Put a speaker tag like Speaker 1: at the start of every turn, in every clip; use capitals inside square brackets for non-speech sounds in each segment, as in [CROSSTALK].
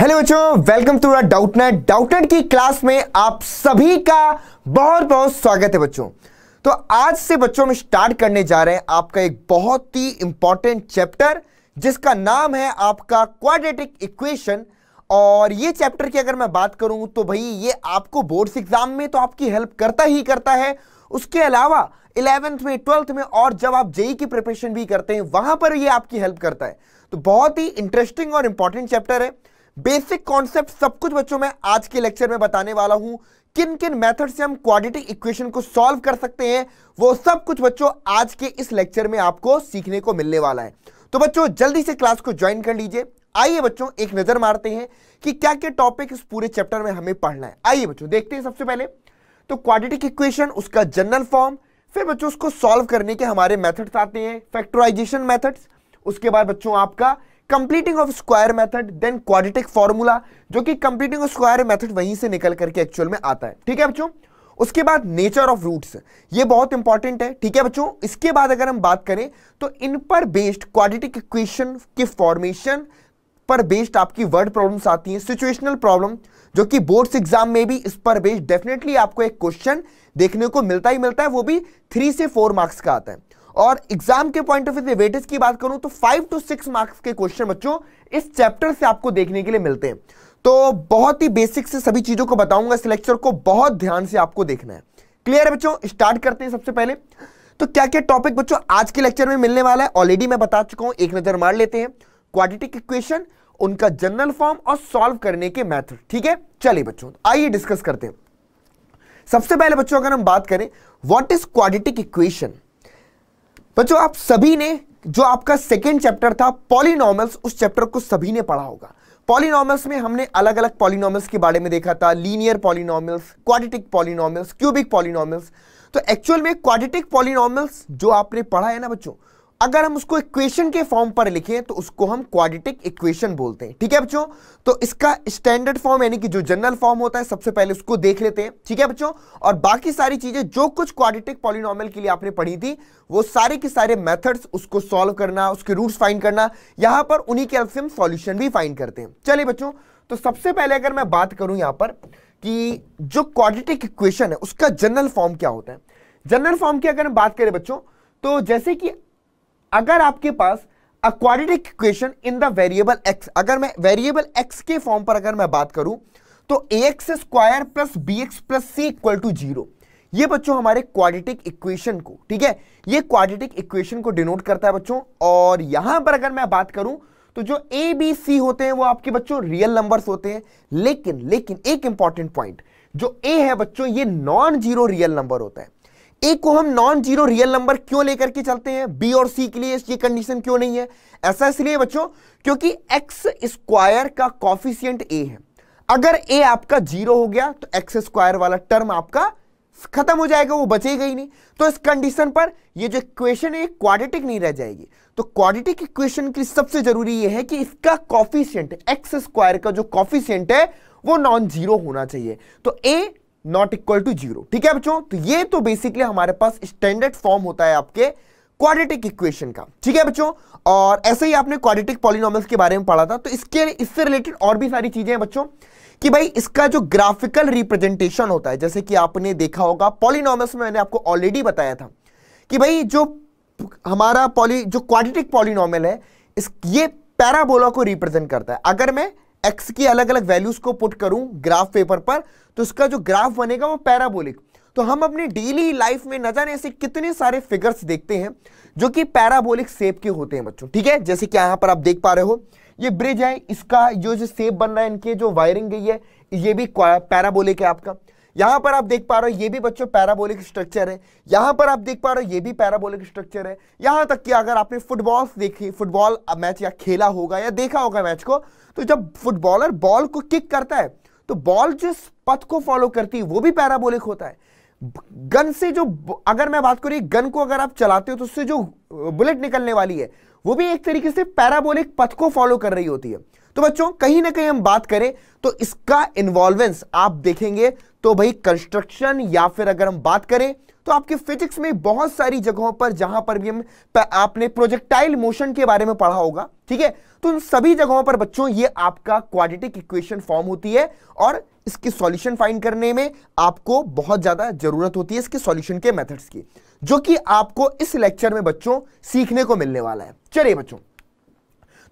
Speaker 1: hello बच्चों welcome to Doubtnut Doubtnut की class में आप सभी का बहुत बहुत स्वागत है बच्चों तो आज से बच्चों हम स्टार्ट करने जा रहे हैं आपका एक बहुत ही इंपॉर्टेंट चैप्टर जिसका नाम है आपका क्वाड्रेटिक इक्वेशन और ये चैप्टर की अगर मैं बात करूं तो भाई ये आपको बोर्ड्स एग्जाम में तो आपकी हेल्प करता ही करता है उसके अलावा इलेवेंथ में ट्वेल्थ में और जब आप जेई e e की प्रिपरेशन भी करते हैं वहां पर ये आपकी हेल्प करता है तो बहुत ही इंटरेस्टिंग और इंपॉर्टेंट चैप्टर है बेसिक कॉन्सेप्ट सब कुछ बच्चों मैं आज के लेक्चर में बताने वाला हूं किन किन मेथड से हम क्वाड्रेटिक इक्वेशन को सॉल्व कर सकते हैं वो सब कुछ बच्चों आज के इस लेक्चर में आपको सीखने को मिलने वाला है तो बच्चों जल्दी से क्लास को ज्वाइन कर लीजिए आइए बच्चों एक नजर मारते हैं कि क्या क्या टॉपिक इस पूरे चैप्टर में हमें पढ़ना है आइए बच्चों देखते हैं सबसे पहले तो क्वाड्रेटिक इक्वेशन उसका जनरल फॉर्म फिर बच्चों उसको सॉल्व करने के हमारे मेथड्स आते हैं फैक्टराइजेशन मेथड्स उसके बाद बच्चों आपका completing of square method then quadratic formula जो कि कंप्लीटिंग ऑफ स्क्वायर मेथड वहीं से निकल करके एक्चुअल में आता है ठीक है बच्चों उसके बाद नेचर ऑफ रूट्स ये बहुत इंपॉर्टेंट है ठीक है बच्चों इसके बाद अगर हम बात करें तो इन पर बेस्ड क्वाड्रेटिक इक्वेशन के फॉर्मेशन पर बेस्ड आपकी वर्ड प्रॉब्लम्स आती हैं सिचुएशनल प्रॉब्लम जो कि बोर्ड्स एग्जाम में भी इस पर बेस्ड डेफिनेटली आपको एक क्वेश्चन देखने को मिलता ही मिलता है वो भी थ्री से फोर मार्क्स का आता है और एग्जाम के पॉइंट ऑफ व्यू वेटेज की बात करूं तो फाइव टू सिक्स मार्क्स के क्वेश्चन बच्चों इस चैप्टर से आपको देखने के लिए मिलते हैं तो बहुत ही बेसिक से सभी चीजों को बताऊंगा इस लेक्चर को बहुत ध्यान से आपको देखना है क्लियर है बच्चों स्टार्ट करते हैं सबसे पहले तो क्या क्या टॉपिक बच्चों आज के लेक्चर में मिलने वाला है ऑलरेडी मैं बता चुका हूं एक नजर मार लेते हैं क्वाड्रेटिक इक्वेशन उनका जनरल फॉर्म और सॉल्व करने के मेथड ठीक है चलिए बच्चों आइए डिस्कस करते हैं सबसे पहले बच्चों अगर हम बात करें व्हाट इज क्वाड्रेटिक इक्वेशन बच्चों आप सभी ने जो आपका सेकेंड चैप्टर था पॉलिनॉमल्स उस चैप्टर को सभी ने पढ़ा होगा पॉलिनॉमल्स में हमने अलग अलग पॉलिनॉमल्स के बारे में देखा था linear polynomials quadratic polynomials cubic polynomials तो एक्चुअल में क्वाड्रेटिक पॉलिनॉमल्स जो आपने पढ़ा है ना बच्चों अगर हम उसको इक्वेशन के फॉर्म पर लिखें तो उसको हम क्वाड्रेटिक इक्वेशन बोलते हैं ठीक है बच्चों तो इसका स्टैंडर्ड फॉर्म यानी कि जो जनरल फॉर्म होता है सबसे पहले उसको देख लेते हैं ठीक है बच्चों और बाकी सारी चीजें जो कुछ क्वाड्रेटिक पॉलिनॉमल के लिए आपने पढ़ी थी वो सारे के सारे मेथड्स उसको सॉल्व करना उसके रूट्स फाइंड करना यहां पर उन्हीं के हेल्प से हम सॉल्यूशन भी फाइंड करते हैं चलिए बच्चों तो सबसे पहले अगर मैं बात करूं यहां पर कि जो क्वाड्रेटिक इक्वेशन है उसका जनरल फॉर्म क्या होता है जनरल फॉर्म की अगर हम बात करें बच्चों तो जैसे कि अगर आपके पास a quadratic equation in the variable x अगर मैं वेरिएबल एक्स के फॉर्म पर अगर मैं बात करूं तो a x square plus b x plus c equal to zero ये बच्चों हमारे क्वाड्रेटिक इक्वेशन को ठीक है ये क्वाड्रेटिक इक्वेशन को डिनोट करता है बच्चों और यहां पर अगर मैं बात करूं तो जो ए बी सी होते हैं वो आपके बच्चों रियल नंबर्स होते हैं लेकिन लेकिन एक इंपॉर्टेंट पॉइंट जो ए है बच्चों ये नॉन जीरो रियल नंबर होता है ए को हम नॉन जीरो रियल नंबर क्यों लेकर के चलते हैं बी और सी के लिए ये कंडीशन क्यों नहीं है ऐसा इसलिए बच्चों क्योंकि एक्स स्क्वायर का कॉफिशियंट ए है अगर ए आपका जीरो हो गया तो एक्स स्क्वायर वाला टर्म आपका खत्म हो जाएगा वो बचेगा ही नहीं तो इस कंडीशन पर ये जो इक्वेशन है क्वाड्रेटिक नहीं रह जाएगी तो क्वाड्रेटिक इक्वेशन की सबसे जरूरी ये है कि इसका कॉफिशियंट एक्स स्क्वायर का जो कॉफिशियंट है वो नॉन जीरो होना चाहिए तो a not equal to zero ठीक है बच्चों तो ये तो बेसिकली हमारे पास स्टैंडर्ड फॉर्म होता है आपके क्वाड्रेटिक इक्वेशन का ठीक है बच्चों और ऐसे ही आपने क्वाड्रेटिक पॉलिनॉमल्स के बारे में पढ़ा था तो इसके इससे रिलेटेड और भी सारी चीजें हैं बच्चों कि भाई इसका जो ग्राफिकल रिप्रेजेंटेशन होता है जैसे कि आपने देखा होगा पॉलिनॉमल्स में मैंने आपको ऑलरेडी बताया था कि भाई जो हमारा पॉली जो क्वाड्रेटिक पॉलिनॉमल है इस ये पैराबोला को रिप्रेजेंट करता है अगर मैं एक्स की अलग अलग वैल्यूज को पुट करूं ग्राफ पेपर पर तो इसका जो ग्राफ बनेगा वो पैराबोलिक तो हम अपनी डेली लाइफ में न जाने ऐसे कितने सारे फिगर्स देखते हैं जो कि पैराबोलिक सेप के होते हैं बच्चों ठीक है जैसे कि यहाँ पर आप देख पा रहे हो ये ब्रिज है इसका जो जो सेप बन रहा है इनके जो वायरिंग गई है ये भी पैराबोलिक है आपका यहां पर आप देख पा रहे हो ये भी बच्चों पैराबोलिक स्ट्रक्चर है यहां पर आप देख पा रहे हो ये भी पैराबोलिक स्ट्रक्चर है यहां तक कि अगर आपने फुटबॉल देखी फुटबॉल मैच या खेला होगा या देखा होगा मैच को तो जब फुटबॉलर बॉल को किक करता है तो बॉल जिस पथ को फॉलो करती है वो भी पैराबोलिक होता है गन से जो अगर मैं बात करूं गन को अगर आप चलाते हो तो उससे जो बुलेट निकलने वाली है वो भी एक तरीके से पैराबोलिक पथ को फॉलो कर रही होती है तो बच्चों कहीं ना कहीं हम बात करें तो इसका इन्वॉल्वेंस आप देखेंगे तो भाई कंस्ट्रक्शन या फिर अगर हम बात करें तो आपके फिजिक्स में बहुत सारी जगहों पर जहां पर भी हम आपने प्रोजेक्टाइल मोशन के बारे में पढ़ा होगा ठीक है तो उन सभी जगहों पर बच्चों ये आपका क्वाड्रेटिक इक्वेशन फॉर्म होती है और इसके सॉल्यूशन फाइंड करने में आपको बहुत ज़्यादा ज़रूरत होती है इसके सॉल्यूशन के मेथड्स की जो कि आपको इस लेक्चर में बच्चों सीखने को मिलने वाला है चलिए बच्चों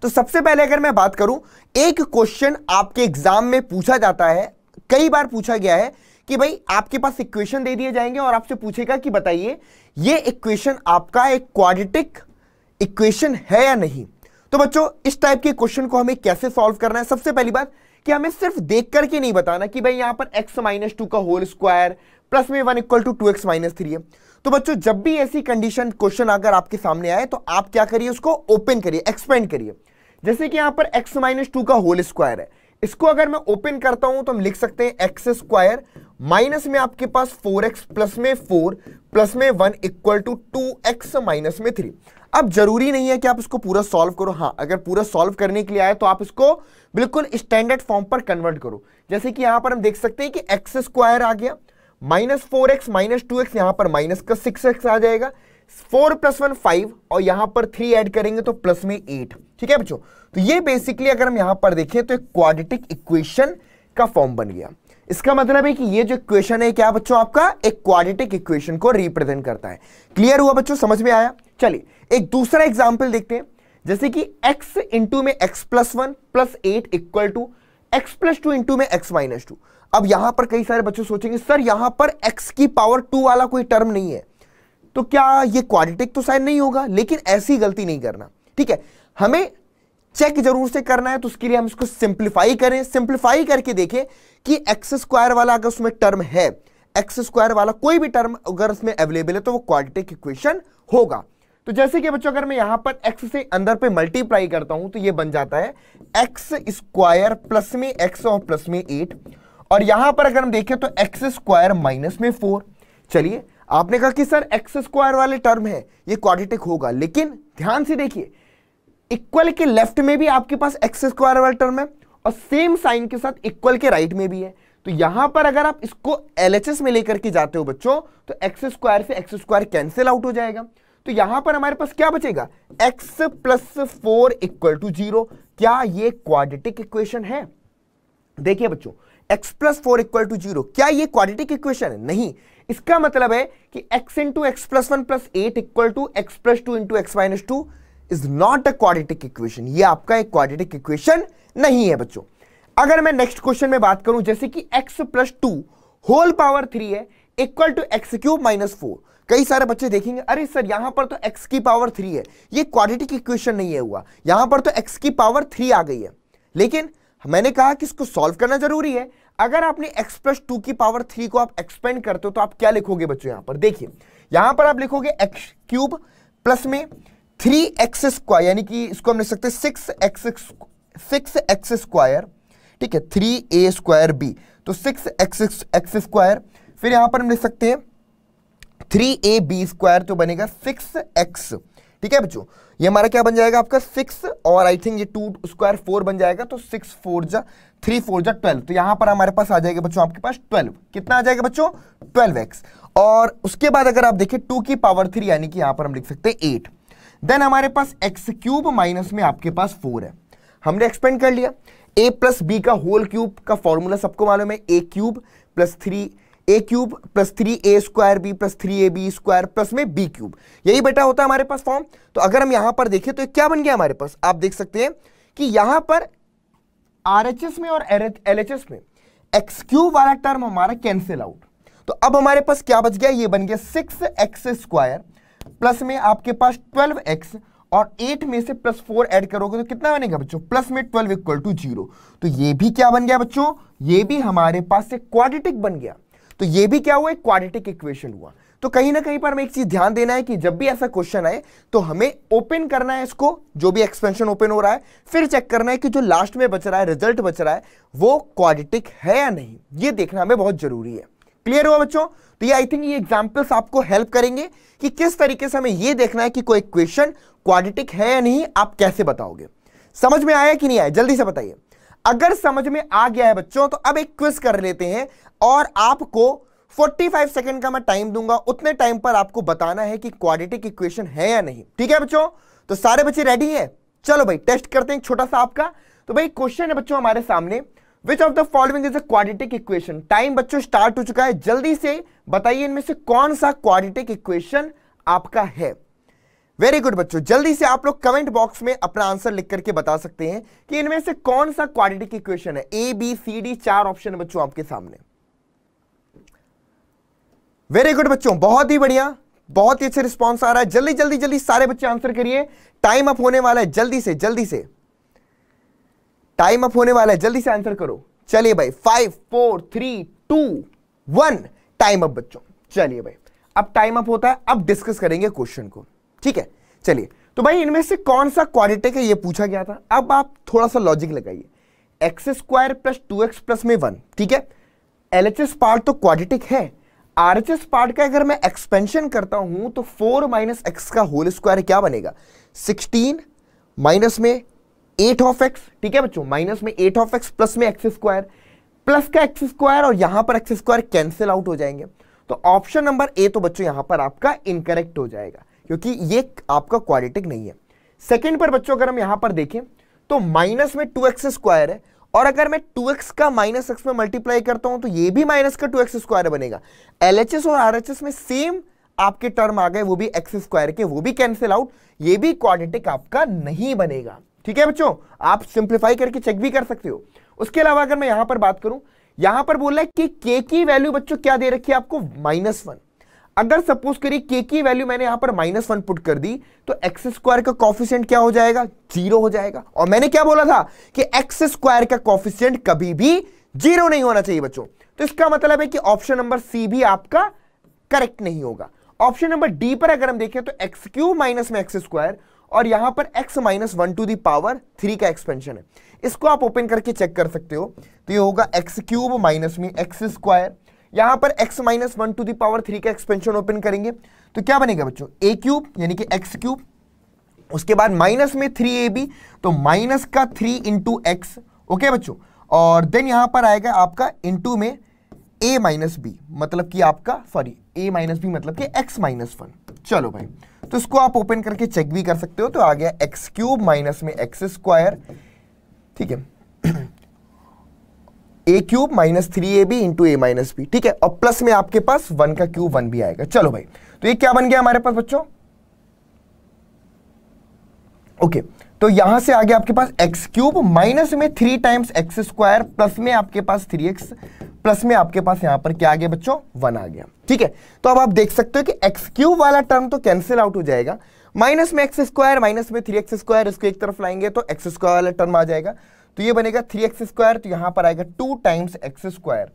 Speaker 1: तो सबसे पहले अगर मैं बात करूं एक क्वेश्चन आपके एग्जाम में पूछा जाता है कई बार पूछा गया है कि भाई आपके पास इक्वेशन दे दिए जाएंगे और आपसे पूछेगा कि बताइए ये इक्वेशन आपका एक क्वाड्रेटिक इक्वेशन है या नहीं तो बच्चों इस टाइप के क्वेश्चन को हमें कैसे सॉल्व करना है सबसे पहली बात कि हमें सिर्फ देख करके नहीं बताना कि भाई यहां पर x माइनस टू का होल स्क्वायर प्लस में one equal to two x minus three है तो बच्चों जब भी ऐसी कंडीशन क्वेश्चन अगर आपके सामने आए तो आप क्या करिए उसको ओपन करिए एक्सपेंड करिए जैसे कि यहां पर x माइनस टू का होल स्क्वायर है इसको अगर मैं ओपन करता हूं तो हम लिख सकते हैं एक्स स्क्वायर माइनस में आपके पास फोर एक्स प्लस में फोर प्लस में one equal to two x minus में थ्री अब जरूरी नहीं है कि आप इसको पूरा सॉल्व करो हाँ अगर पूरा सॉल्व करने के लिए आए तो आप इसको बिल्कुल स्टैंडर्ड फॉर्म पर कन्वर्ट करो जैसे कि यहां पर हम देख सकते हैं कि एक्स स्क्वायर आ गया minus four x minus two x यहां पर माइनस का सिक्स एक्स आ जाएगा फोर प्लस वन फाइव और यहां पर थ्री ऐड करेंगे तो प्लस में एट ठीक है बच्चों तो ये बेसिकली अगर हम यहां पर देखें तो एक क्वाड्रेटिक इक्वेशन का फॉर्म बन गया इसका मतलब है कि ये जो इक्वेशन है क्या बच्चों आपका एक क्वाड्रेटिक इक्वेशन को रिप्रेजेंट करता है क्लियर हुआ बच्चों समझ में आया चलिए एक दूसरा एग्जाम्पल देखते हैं जैसे कि x इंटू में x plus one plus eight equal to x plus two into में एक्स माइनस टू अब यहां पर कई सारे बच्चे सोचेंगे सर यहां पर x की पावर टू वाला कोई टर्म नहीं है तो क्या ये क्वाड्रेटिक तो साइन नहीं होगा लेकिन ऐसी गलती नहीं करना ठीक है हमें चेक जरूर से करना है तो उसके लिए हम इसको सिंप्लीफाई करें सिंप्लीफाई करके देखें कि एक्स स्क्वायर वाला अगर उसमें टर्म है एक्स स्क्वायर वाला कोई भी टर्म अगर उसमें अवेलेबल है तो वो क्वाड्रेटिक इक्वेशन होगा तो जैसे कि बच्चों अगर मैं यहां पर एक्स से अंदर पे मल्टीप्लाई करता हूं तो ये बन जाता है एक्स स्क्वायर प्लस में एक्स और प्लस में एट और यहां पर अगर हम देखें तो एक्स स्क्वायर माइनस में फोर चलिए आपने कहा कि सर एक्स स्क्वायर वाले टर्म है ये क्वाड्रेटिक होगा लेकिन ध्यान से देखिए इक्वल के लेफ्ट में भी आपके पास एक्स स्क्वायर वाला टर्म है और सेम साइन के साथ इक्वल के राइट में भी है तो यहां पर अगर आप इसको एल में लेकर के जाते हो बच्चों तो एक्स स्क्वायर से एक्स स्क्वायर कैंसिल आउट हो जाएगा तो यहां पर हमारे पास क्या बचेगा x plus four equal to zero क्या ये क्वाड्रेटिक इक्वेशन है देखिए बच्चों x plus four equal to zero क्या ये क्वाड्रेटिक इक्वेशन है नहीं इसका मतलब है कि x into x plus one plus eight equal to x plus two into x minus two is not a quadratic equation ये आपका एक क्वाड्रेटिक इक्वेशन नहीं है बच्चों अगर मैं नेक्स्ट क्वेश्चन में बात करूं जैसे कि x plus two whole power three है equal to x cube minus four कई सारे बच्चे देखेंगे अरे सर यहां पर तो x की पावर थ्री है ये क्वाड्रेटिक इक्वेशन नहीं है हुआ यहां पर तो x की पावर थ्री आ गई है लेकिन मैंने कहा कि इसको सॉल्व करना जरूरी है अगर आपने x प्लस टू की पावर थ्री को आप एक्सपेंड करते हो तो आप क्या लिखोगे बच्चों यहां पर देखिए यहां पर आप लिखोगे एक्स क्यूब प्लस में थ्री एक्स स्क्वायर यानी कि इसको हम लिख सकते six x six x square ठीक है थ्री ए स्क्वायर बी तो सिक्स एक्स एक्स स्क्वायर फिर यहां पर हम लिख सकते हैं थ्री ए बी स्क्वायर तो बनेगा सिक्स एक्स ठीक है बच्चों ये हमारा क्या बन जाएगा आपका सिक्स और आई थिंक ये टू स्क्वायर फोर बन जाएगा तो सिक्स फोर जा थ्री फोर जा ट्वेल्व तो यहां पर हमारे पास आ जाएगा बच्चों आपके पास ट्वेल्व कितना आ जाएगा बच्चों ट्वेल्व एक्स और उसके बाद अगर आप देखें टू की पावर थ्री यानी कि यहां पर हम लिख सकते हैं एट देन हमारे पास एक्स क्यूब माइनस में आपके पास फोर है हमने एक्सपेंड कर लिया ए प्लस बी का होल क्यूब का फॉर्मूला सबको मालूम है a cube plus three a cube plus three a square b plus three a b square plus में बी क्यूब यही बेटा होता है हमारे पास फॉर्म तो अगर हम यहां पर देखें तो क्या बन गया हमारे पास आप देख सकते हैं कि यहां पर आरएचएस में और एलएचएस में एक्स क्यूब वाला टर्म हमारा कैंसिल आउट तो अब हमारे पास क्या बच गया ये बन गया सिक्स एक्स स्क्वायर प्लस में आपके पास ट्वेल्व एक्स और एट में से प्लस फोर एड करोगे तो कितना बनेगा बच्चों प्लस में ट्वेल्व इक्वल टू जीरो तो ये भी क्या बन गया बच्चों ये भी हमारे पास से क्वाड्रेटिक बन गया तो ये भी क्या हुआ एक क्वाड्रेटिक इक्वेशन हुआ तो कहीं ना कहीं पर हमें एक चीज ध्यान देना है कि जब भी ऐसा क्वेश्चन आए तो हमें ओपन करना है इसको जो भी एक्सपेंशन ओपन हो रहा है फिर चेक करना है कि जो लास्ट में बच रहा है रिजल्ट बच रहा है वो क्वाड्रेटिक है या नहीं ये देखना हमें बहुत जरूरी है क्लियर हुआ बच्चों तो ये आई थिंक ये एग्जाम्पल्स आपको हेल्प करेंगे कि किस तरीके से हमें यह देखना है कि कोई क्वेश्चन क्वाड्रेटिक है या नहीं आप कैसे बताओगे समझ में आया कि नहीं आया जल्दी से बताइए अगर समझ में आ गया है बच्चों तो अब एक क्विज कर लेते हैं और आपको 45 सेकंड का मैं टाइम दूंगा उतने टाइम पर आपको बताना है कि क्वाड्रेटिक इक्वेशन है या नहीं ठीक है बच्चों तो सारे बच्चे रेडी हैं चलो भाई टेस्ट करते हैं छोटा सा आपका तो भाई क्वेश्चन है बच्चों हमारे सामने which of the following is a quadratic equation time बच्चों स्टार्ट हो चुका है जल्दी से बताइए इनमें से कौन सा क्वाड्रेटिक इक्वेशन आपका है वेरी गुड बच्चों जल्दी से आप लोग कमेंट बॉक्स में अपना आंसर लिख करके बता सकते हैं कि इनमें से कौन सा क्वाड्रेटिक इक्वेशन है ए बी सी डी चार ऑप्शन है बच्चों आपके सामने वेरी गुड बच्चों बहुत ही बढ़िया बहुत ही अच्छे रिस्पॉन्स आ रहा है जल्दी जल्दी जल्दी सारे बच्चे आंसर करिए टाइम अप होने वाला है जल्दी से जल्दी से टाइम अप होने वाला है जल्दी से आंसर करो चलिए भाई five four three two one time up बच्चों चलिए भाई अब टाइम अप होता है अब डिस्कस करेंगे क्वेश्चन को ठीक है चलिए तो भाई इनमें से कौन सा क्वाड्रेटिक है ये पूछा गया था अब आप थोड़ा सा लॉजिक लगाइए x square plus two x plus में वन ठीक है एल एच एस पार्ट तो क्वाड्रेटिक है आरएचएस पार्ट का अगर मैं एक्सपेंशन करता हूं तो फोर माइनस एक्स का होल स्क्वायर क्या बनेगा सिक्सटीन माइनस में एट ऑफ एक्स ठीक है बच्चों माइनस में एट ऑफ एक्स प्लस में एक्स स्क्वायर प्लस का एक्स स्क्वायर और यहां पर एक्स स्क्वायर कैंसिल आउट हो जाएंगे तो ऑप्शन नंबर ए तो बच्चों यहां पर आपका इनकरेक्ट हो जाएगा क्योंकि ये आपका क्वालिटिक नहीं है सेकेंड पर बच्चों अगर हम यहां पर देखें तो माइनस में टू एक्स स्क्वायर है और अगर मैं 2x का माइनस एक्स में मल्टीप्लाई करता हूं तो ये भी माइनस का 2x स्क्वायर बनेगा LHS और RHS में सेम आपके टर्म आ गए वो भी एक्स स्क्वायर के वो भी कैंसिल आउट ये भी क्वाड्रेटिक आपका नहीं बनेगा ठीक है बच्चों आप सिंप्लीफाई करके चेक भी कर सकते हो उसके अलावा अगर मैं यहां पर बात करूं यहां पर बोला है कि के की वैल्यू बच्चों क्या दे रखी है आपको माइनस वन अगर सपोज करिए के की वैल्यू मैंने यहां पर माइनस वन पुट कर दी तो एक्स स्क्वायर का कॉफिशियंट क्या हो जाएगा जीरो हो जाएगा और मैंने क्या बोला था कि एक्स स्क्वायर का कॉफिशियंट कभी भी जीरो नहीं होना चाहिए बच्चों तो इसका मतलब है कि ऑप्शन नंबर सी भी आपका करेक्ट नहीं होगा ऑप्शन नंबर डी पर अगर हम देखें तो एक्स क्यू माइनस में एक्स स्क्वायर और यहां पर x minus one to the power three का एक्सपेंशन है इसको आप ओपन करके चेक कर सकते हो तो ये होगा एक्स क्यूब माइनस में एक्स स्क्वायर यहां पर x minus one to the power three का एक्सपेंशन ओपन करेंगे तो क्या बनेगा बच्चों ए क्यूब यानी कि एक्स क्यूब उसके बाद माइनस में थ्री ए बी तो माइनस का थ्री इंटू एक्स ओके बच्चों और देन यहां पर आएगा आपका इंटू में ए माइनस बी मतलब कि आपका सॉरी ए माइनस बी मतलब कि एक्स माइनस वन चलो भाई तो इसको आप ओपन करके चेक भी कर सकते हो तो आ गया एक्स क्यूब माइनस में एक्स स्क्वायर ठीक है [CLEARS THROAT] a cube minus three a b into a minus b ठीक है और प्लस में आपके पास वन का क्यूब वन भी आएगा चलो भाई तो ये क्या बन गया हमारे पास बच्चों ओके तो यहां से आगे आपके पास एक्स क्यूब माइनस में three times x square plus में आपके पास थ्री एक्स प्लस में आपके पास यहां पर क्या आ गया बच्चों वन आ गया ठीक है तो अब आप देख सकते हो कि एक्स क्यूब वाला टर्म तो कैंसिल आउट हो जाएगा माइनस में एक्स स्क्वायर माइनस में थ्री एक्स स्क्वायर इसको एक तरफ लाएंगे तो एक्स स्क्वायर वाला टर्म आ जाएगा तो ये बनेगा थ्री एक्स स्क्वायर तो यहां पर आएगा टू टाइम्स एक्स स्क्वायर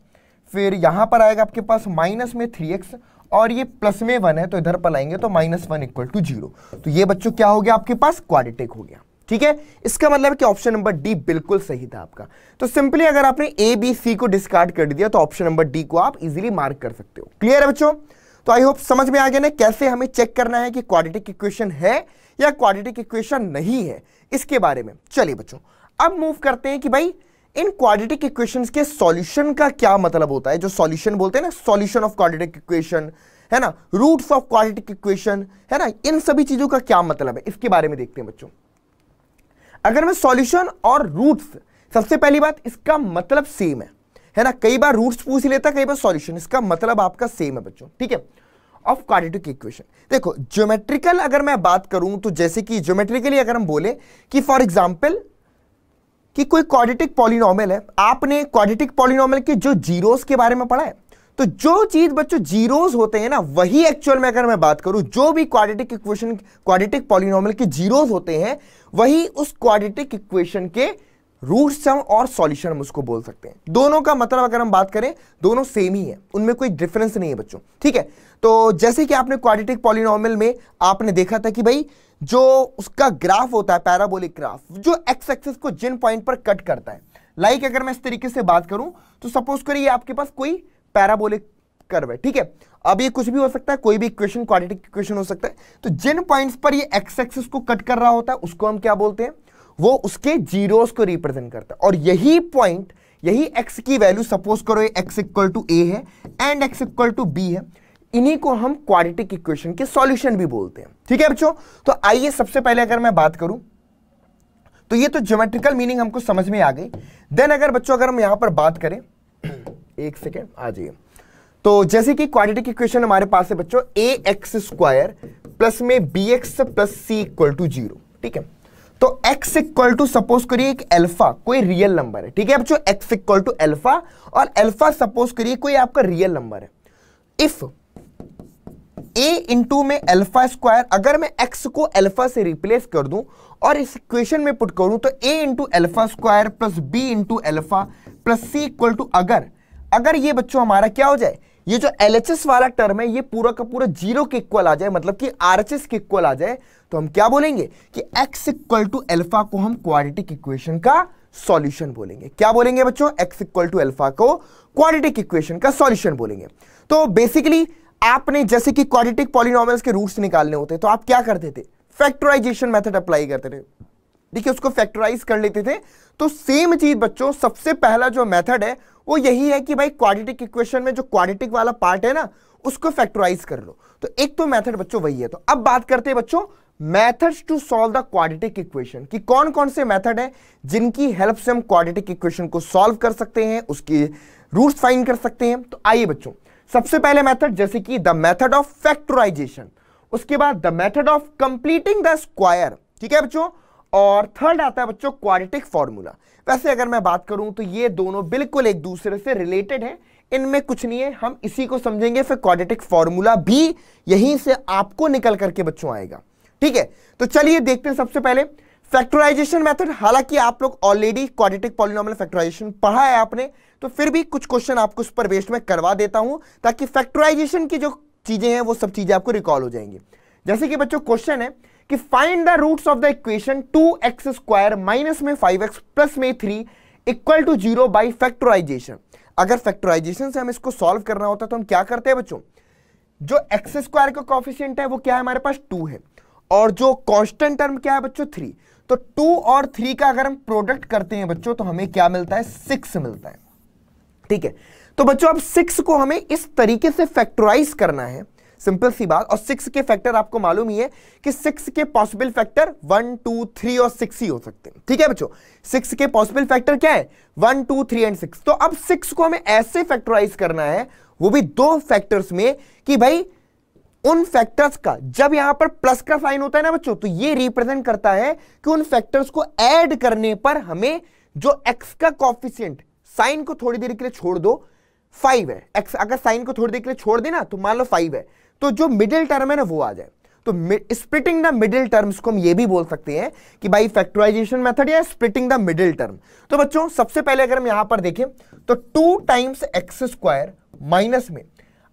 Speaker 1: फिर यहां पर आएगा आपके पास माइनस में थ्री एक्स और ये प्लस में वन है तो इधर पर लाएंगे तो minus one equal to zero तो ये बच्चों क्या हो गया आपके पास क्वाड्रेटिक हो गया ठीक है इसका मतलब कि ऑप्शन नंबर डी बिल्कुल सही था आपका तो सिंपली अगर आपने ए बी सी को डिस्कार्ड कर दिया तो ऑप्शन नंबर डी को आप इजीली मार्क कर सकते हो क्लियर है बच्चों तो आई होप समझ में आ गया ना कैसे हमें चेक करना है कि क्वाड्रेटिक इक्वेशन है या क्वाड्रेटिक इक्वेशन नहीं है इसके बारे में चलिए बच्चों अब मूव करते हैं कि भाई इन क्वाड्रेटिक इक्वेशंस के सॉल्यूशन का क्या मतलब होता है जो सॉल्यूशन बोलते हैं ना सॉल्यूशन ऑफ क्वाड्रेटिक इक्वेशन है ना रूट्स ऑफ क्वाड्रेटिक इक्वेशन है ना इन सभी चीजों का क्या मतलब है इसके बारे में देखते हैं बच्चों अगर मैं सॉल्यूशन और रूट्स सबसे पहली बात इसका मतलब सेम है है ना कई बार रूट्स पूछ लेता कई बार सॉल्यूशन इसका मतलब आपका सेम है बच्चों ठीक है ऑफ क्वाड्रेटिक इक्वेशन देखो ज्योमेट्रिकल अगर मैं बात करूं तो जैसे कि ज्योमेट्रिकली अगर हम बोले कि फॉर एग्जांपल कि कोई क्वाड्रेटिक पॉलिनॉमल है आपने क्वाड्रेटिक पॉलिनॉमल के जो जीरोस के बारे में पढ़ा है तो जो चीज बच्चों जीरोस होते हैं ना वही एक्चुअल में अगर मैं बात करूं जो भी क्वाड्रेटिक इक्वेशन क्वाड्रेटिक पॉलिनॉमल के जीरोस होते हैं वही उस क्वाड्रेटिक इक्वेशन के रूट सम और सॉल्यूशन हम उसको बोल सकते हैं दोनों का मतलब अगर हम बात करें दोनों सेम ही है उनमें कोई डिफरेंस नहीं है बच्चों ठीक है तो जैसे कि आपने क्वाड्रेटिक पॉलिनॉमल में आपने देखा था कि भाई जो उसका ग्राफ होता है पैराबोलिक ग्राफ जो एक्स एक्सेस को जिन पॉइंट पर कट करता है लाइक like अगर मैं इस तरीके से बात करूं तो सपोज करिए आपके पास कोई पैराबोलिक कर्व है ठीक है अब ये कुछ भी हो सकता है कोई भी इक्वेशन क्वाड्रेटिक इक्वेशन हो सकता है तो जिन पॉइंट्स पर ये एक्स एक्सेस को कट कर रहा होता है उसको हम क्या बोलते हैं वो उसके जीरोस को रिप्रेजेंट करता है और यही पॉइंट यही एक्स की वैल्यू सपोज करो एक्स इक्वल टू ए है and x equal to b है इन्हीं को हम क्वाड्रेटिक इक्वेशन के सॉल्यूशन भी बोलते हैं ठीक है बच्चों तो आइए सबसे पहले अगर मैं बात करूं तो ये तो ज्योमेट्रिकल मीनिंग हमको समझ में आ गई देन अगर बच्चों अगर हम यहां पर बात करें [CLEARS THROAT] एक सेकेंड आ जाइए तो जैसे कि क्वाड्रेटिक इक्वेशन हमारे पास है बच्चों ए एक्स स्क्वायर प्लस में b x plus c equal to zero ठीक है तो x इक्वल टू सपोज करिए एक अल्फा कोई रियल नंबर है ठीक है बच्चों x इक्वल टू अल्फा और अल्फा सपोज करिए कोई आपका रियल नंबर है इफ a इंटू में अल्फा स्क्वायर अगर मैं x को अल्फा से रिप्लेस कर दूं और इस इक्वेशन में पुट करूं तो a into alpha square plus b into alpha plus c equal to अगर अगर ये बच्चों हमारा क्या हो जाए ये जो एल वाला टर्म है ये पूरा का पूरा जीरो के इक्वल आ जाए मतलब कि आर के इक्वल आ जाए तो हम क्या बोलेंगे कि x इक्वल टू एल्फा को हम क्वाड्रेटिक इक्वेशन का सॉल्यूशन बोलेंगे क्या बोलेंगे बच्चों x इक्वल टू एल्फा को क्वाड्रेटिक इक्वेशन का सॉल्यूशन बोलेंगे तो बेसिकली आपने जैसे कि क्वाड्रेटिक पॉलिनोमियल्स के रूट्स निकालने होते तो आप क्या करते थे फैक्टराइजेशन मेथड अप्लाई करते थे देखिए उसको फैक्टराइज कर लेते थे तो सेम चीज बच्चों सबसे पहला जो मेथड है वो यही है कि भाई क्वाड्रेटिक इक्वेशन में जो क्वाड्रेटिक वाला पार्ट है ना उसको फैक्टराइज कर लो तो एक तो मेथड बच्चों वही है तो अब बात करते हैं बच्चों methods to solve the quadratic equation कि कौन कौन से मेथड है जिनकी हेल्प से हम क्वाड्रेटिक इक्वेशन को सॉल्व कर सकते हैं उसकी रूट्स फाइंड कर सकते हैं तो आइए बच्चों सबसे पहले मेथड जैसे कि द मेथड ऑफ फैक्टराइजेशन उसके बाद the method of completing the square ठीक है बच्चों और थर्ड आता है बच्चों क्वाड्रेटिक फॉर्मूला वैसे अगर मैं बात करूं तो ये दोनों बिल्कुल एक दूसरे से रिलेटेड हैं इनमें कुछ नहीं है हम इसी को समझेंगे फिर क्वाड्रेटिक फॉर्मूला भी यहीं से आपको निकल करके बच्चों आएगा ठीक है तो चलिए देखते हैं सबसे पहले फैक्टराइजेशन मेथड हालांकि आप लोग ऑलरेडी क्वाड्रेटिक पॉलिनॉमियल फैक्टराइजेशन पढ़ा है आपने तो फिर भी कुछ क्वेश्चन आपको उस पर बेस्ड में करवा देता हूं ताकि फैक्टराइजेशन की जो चीजें हैं वो सब चीजें आपको रिकॉल हो जाएंगी जैसे कि बच्चों क्वेश्चन है कि find the roots of the equation two x square minus में फाइव एक्स प्लस में three equal to zero by factorization अगर फैक्टराइजेशन से हम इसको सॉल्व करना होता तो हम क्या करते हैं बच्चों जो एक्स स्क्वायर का कॉफिशियंट है वो क्या है हमारे पास टू है और जो कांस्टेंट टर्म क्या है बच्चों थ्री तो टू और थ्री का अगर हम प्रोडक्ट करते हैं बच्चों तो हमें क्या मिलता है सिक्स मिलता है ठीक है तो बच्चों अब सिक्स को हमें इस तरीके से फैक्टराइज करना है सिंपल सी बात और सिक्स के फैक्टर आपको मालूम ही है कि सिक्स के possible factor one two three और सिक्स ही हो सकते हैं ठीक है बच्चों सिक्स के पॉसिबल फैक्टर क्या है one two three and six तो अब सिक्स को हमें ऐसे फैक्टराइज करना है वो भी दो फैक्टर्स में कि भाई उन फैक्टर्स का जब यहां पर प्लस का साइन होता है ना बच्चों तो ये रिप्रेजेंट करता है कि उन फैक्टर्स को ऐड करने पर हमें जो एक्स का कॉफिशियंट साइन को थोड़ी देर के लिए छोड़ दो फाइव है एक्स अगर साइन को थोड़ी देर के लिए छोड़ देना तो मान लो फाइव है तो जो मिडिल टर्म है ना वो आ जाए तो स्प्लिटिंग द मिडिल टर्म्स को हम ये भी बोल सकते हैं कि भाई फैक्टराइजेशन मेथड या स्प्लिटिंग द मिडिल टर्म तो बच्चों सबसे पहले अगर हम यहां पर देखें तो two times x square minus में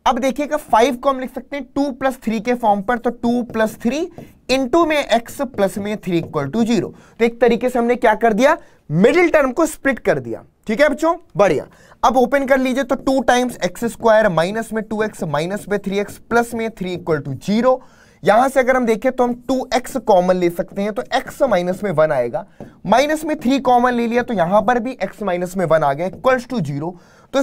Speaker 1: अब देखिएगा फाइव को हम लिख सकते हैं टू प्लस थ्री के फॉर्म पर तो टू प्लस थ्री इंटू में एक्स प्लस में थ्री इक्वल टू जीरो तो एक तरीके से हमने क्या कर दिया मिडिल टर्म को स्प्लिट कर दिया ठीक है बच्चों बढ़िया अब ओपन कर लीजिए तो two times x square minus में टू एक्स माइनस में थ्री एक्स प्लस में थ्री इक्वल टू जीरो यहां से अगर हम देखें तो हम टू एक्स कॉमन ले सकते हैं तो एक्स माइनस में वन आएगा माइनस में थ्री कॉमन ले लिया तो यहां पर भी एक्स माइनस में वन आ गया इक्वल्स टू जीरो तो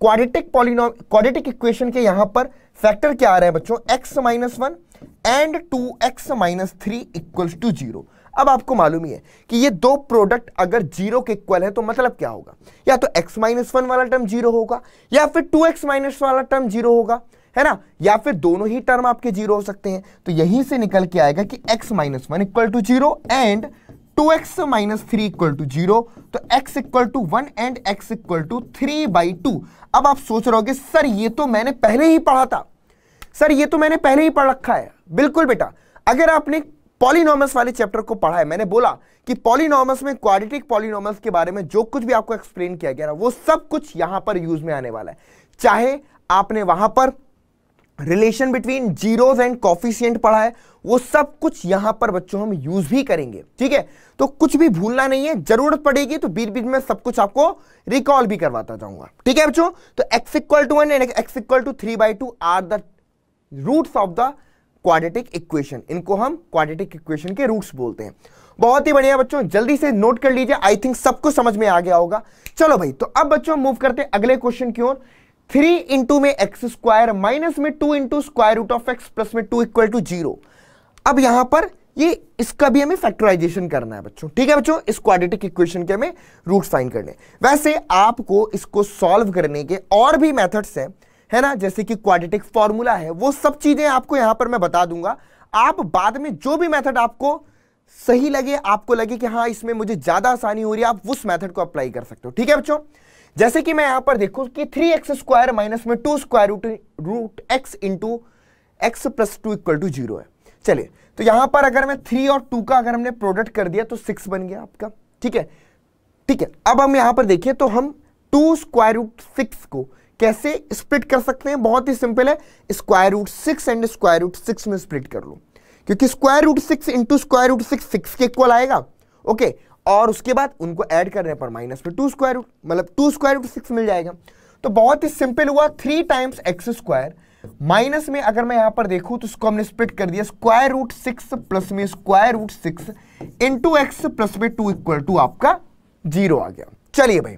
Speaker 1: क्वाड्रेटिक पॉलिनॉम क्वाड्रेटिक इक्वेशन के यहां पर फैक्टर क्या आ रहे हैं बच्चों x minus one and two x minus three equals to zero अब आपको मालूम ही है कि ये दो प्रोडक्ट अगर जीरो के इक्वल है तो मतलब क्या होगा या तो x माइनस वन वाला टर्म जीरो होगा या फिर टू एक्स माइनस वाला टर्म जीरो होगा है ना या फिर दोनों ही टर्म आपके जीरो हो सकते हैं तो यहीं से निकल के आएगा कि x minus one equal to zero and two x minus three equal to zero तो x equal to one and x equal to three by two अब आप सोच रहे हो सर ये तो मैंने पहले ही पढ़ा था सर ये तो मैंने पहले ही पढ़ रखा है बिल्कुल बेटा अगर आपने पॉलिनोमस वाले चैप्टर को पढ़ा है मैंने बोला कि पॉलिनोमस में क्वाड्रेटिक पॉलिनोमस के बारे में जो कुछ भी आपको एक्सप्लेन किया गया ना वो सब कुछ यहां पर यूज में आने वाला है चाहे आपने वहां पर relation between zeros and coefficient पढ़ा है वो सब कुछ यहां पर बच्चों हम यूज भी करेंगे ठीक है तो कुछ भी भूलना नहीं है जरूरत पड़ेगी तो बीच बीच में सब कुछ आपको रिकॉल भी करवाता जाऊंगा ठीक है बच्चों तो x equal to one and x equal to three by two are the roots of the quadratic equation इनको हम क्वाड्रेटिक इक्वेशन के रूट्स बोलते हैं बहुत ही बढ़िया बच्चों जल्दी से नोट कर लीजिए आई थिंक सबको समझ में आ गया होगा चलो भाई तो अब बच्चों मूव करते हैं अगले क्वेश्चन की ओर थ्री इंटू में एक्स स्क्वायर माइनस में two into square root of x plus में टू इक्वल टू जीरो अब यहां पर ये इसका भी हमें फैक्टराइजेशन करना है बच्चों ठीक है बच्चों इस क्वाड्रेटिक इक्वेशन के हमें रूट फाइंड करने वैसे आपको इसको सॉल्व करने के और भी मेथड्स हैं है ना जैसे कि क्वाड्रेटिक फॉर्मूला है वो सब चीजें आपको यहां पर मैं बता दूंगा आप बाद में जो भी मेथड आपको सही लगे आपको लगे कि हाँ इसमें मुझे ज्यादा आसानी हो रही है आप उस मेथड को अप्लाई कर सकते हो ठीक है बच्चों जैसे कि मैं यहां पर देखो कि थ्री एक्स स्क्वायर माइनस में two square root root x into x plus two equal to zero है चलिए तो यहां पर अगर मैं थ्री और टू का अगर हमने प्रोडक्ट कर दिया तो सिक्स बन गया आपका ठीक है ठीक है अब हम यहां पर देखिए तो हम टू स्क्वायर रूट सिक्स को कैसे स्प्लिट कर सकते हैं बहुत ही सिंपल है square root six and square root six में स्प्लिट कर लो क्योंकि square root six into square root six six के इक्वल आएगा ओके और उसके बाद उनको ऐड करने पर माइनस में टू स्क्वायर रूट मतलब टू स्क्वायर रूट सिक्स मिल जाएगा तो बहुत ही सिंपल हुआ three times x square minus में अगर मैं यहां पर देखूं तो इसको हमने स्प्लिट कर दिया स्क्वायर रूट सिक्स प्लस में square root six into x plus में टू इक्वल टू आपका जीरो आ गया चलिए भाई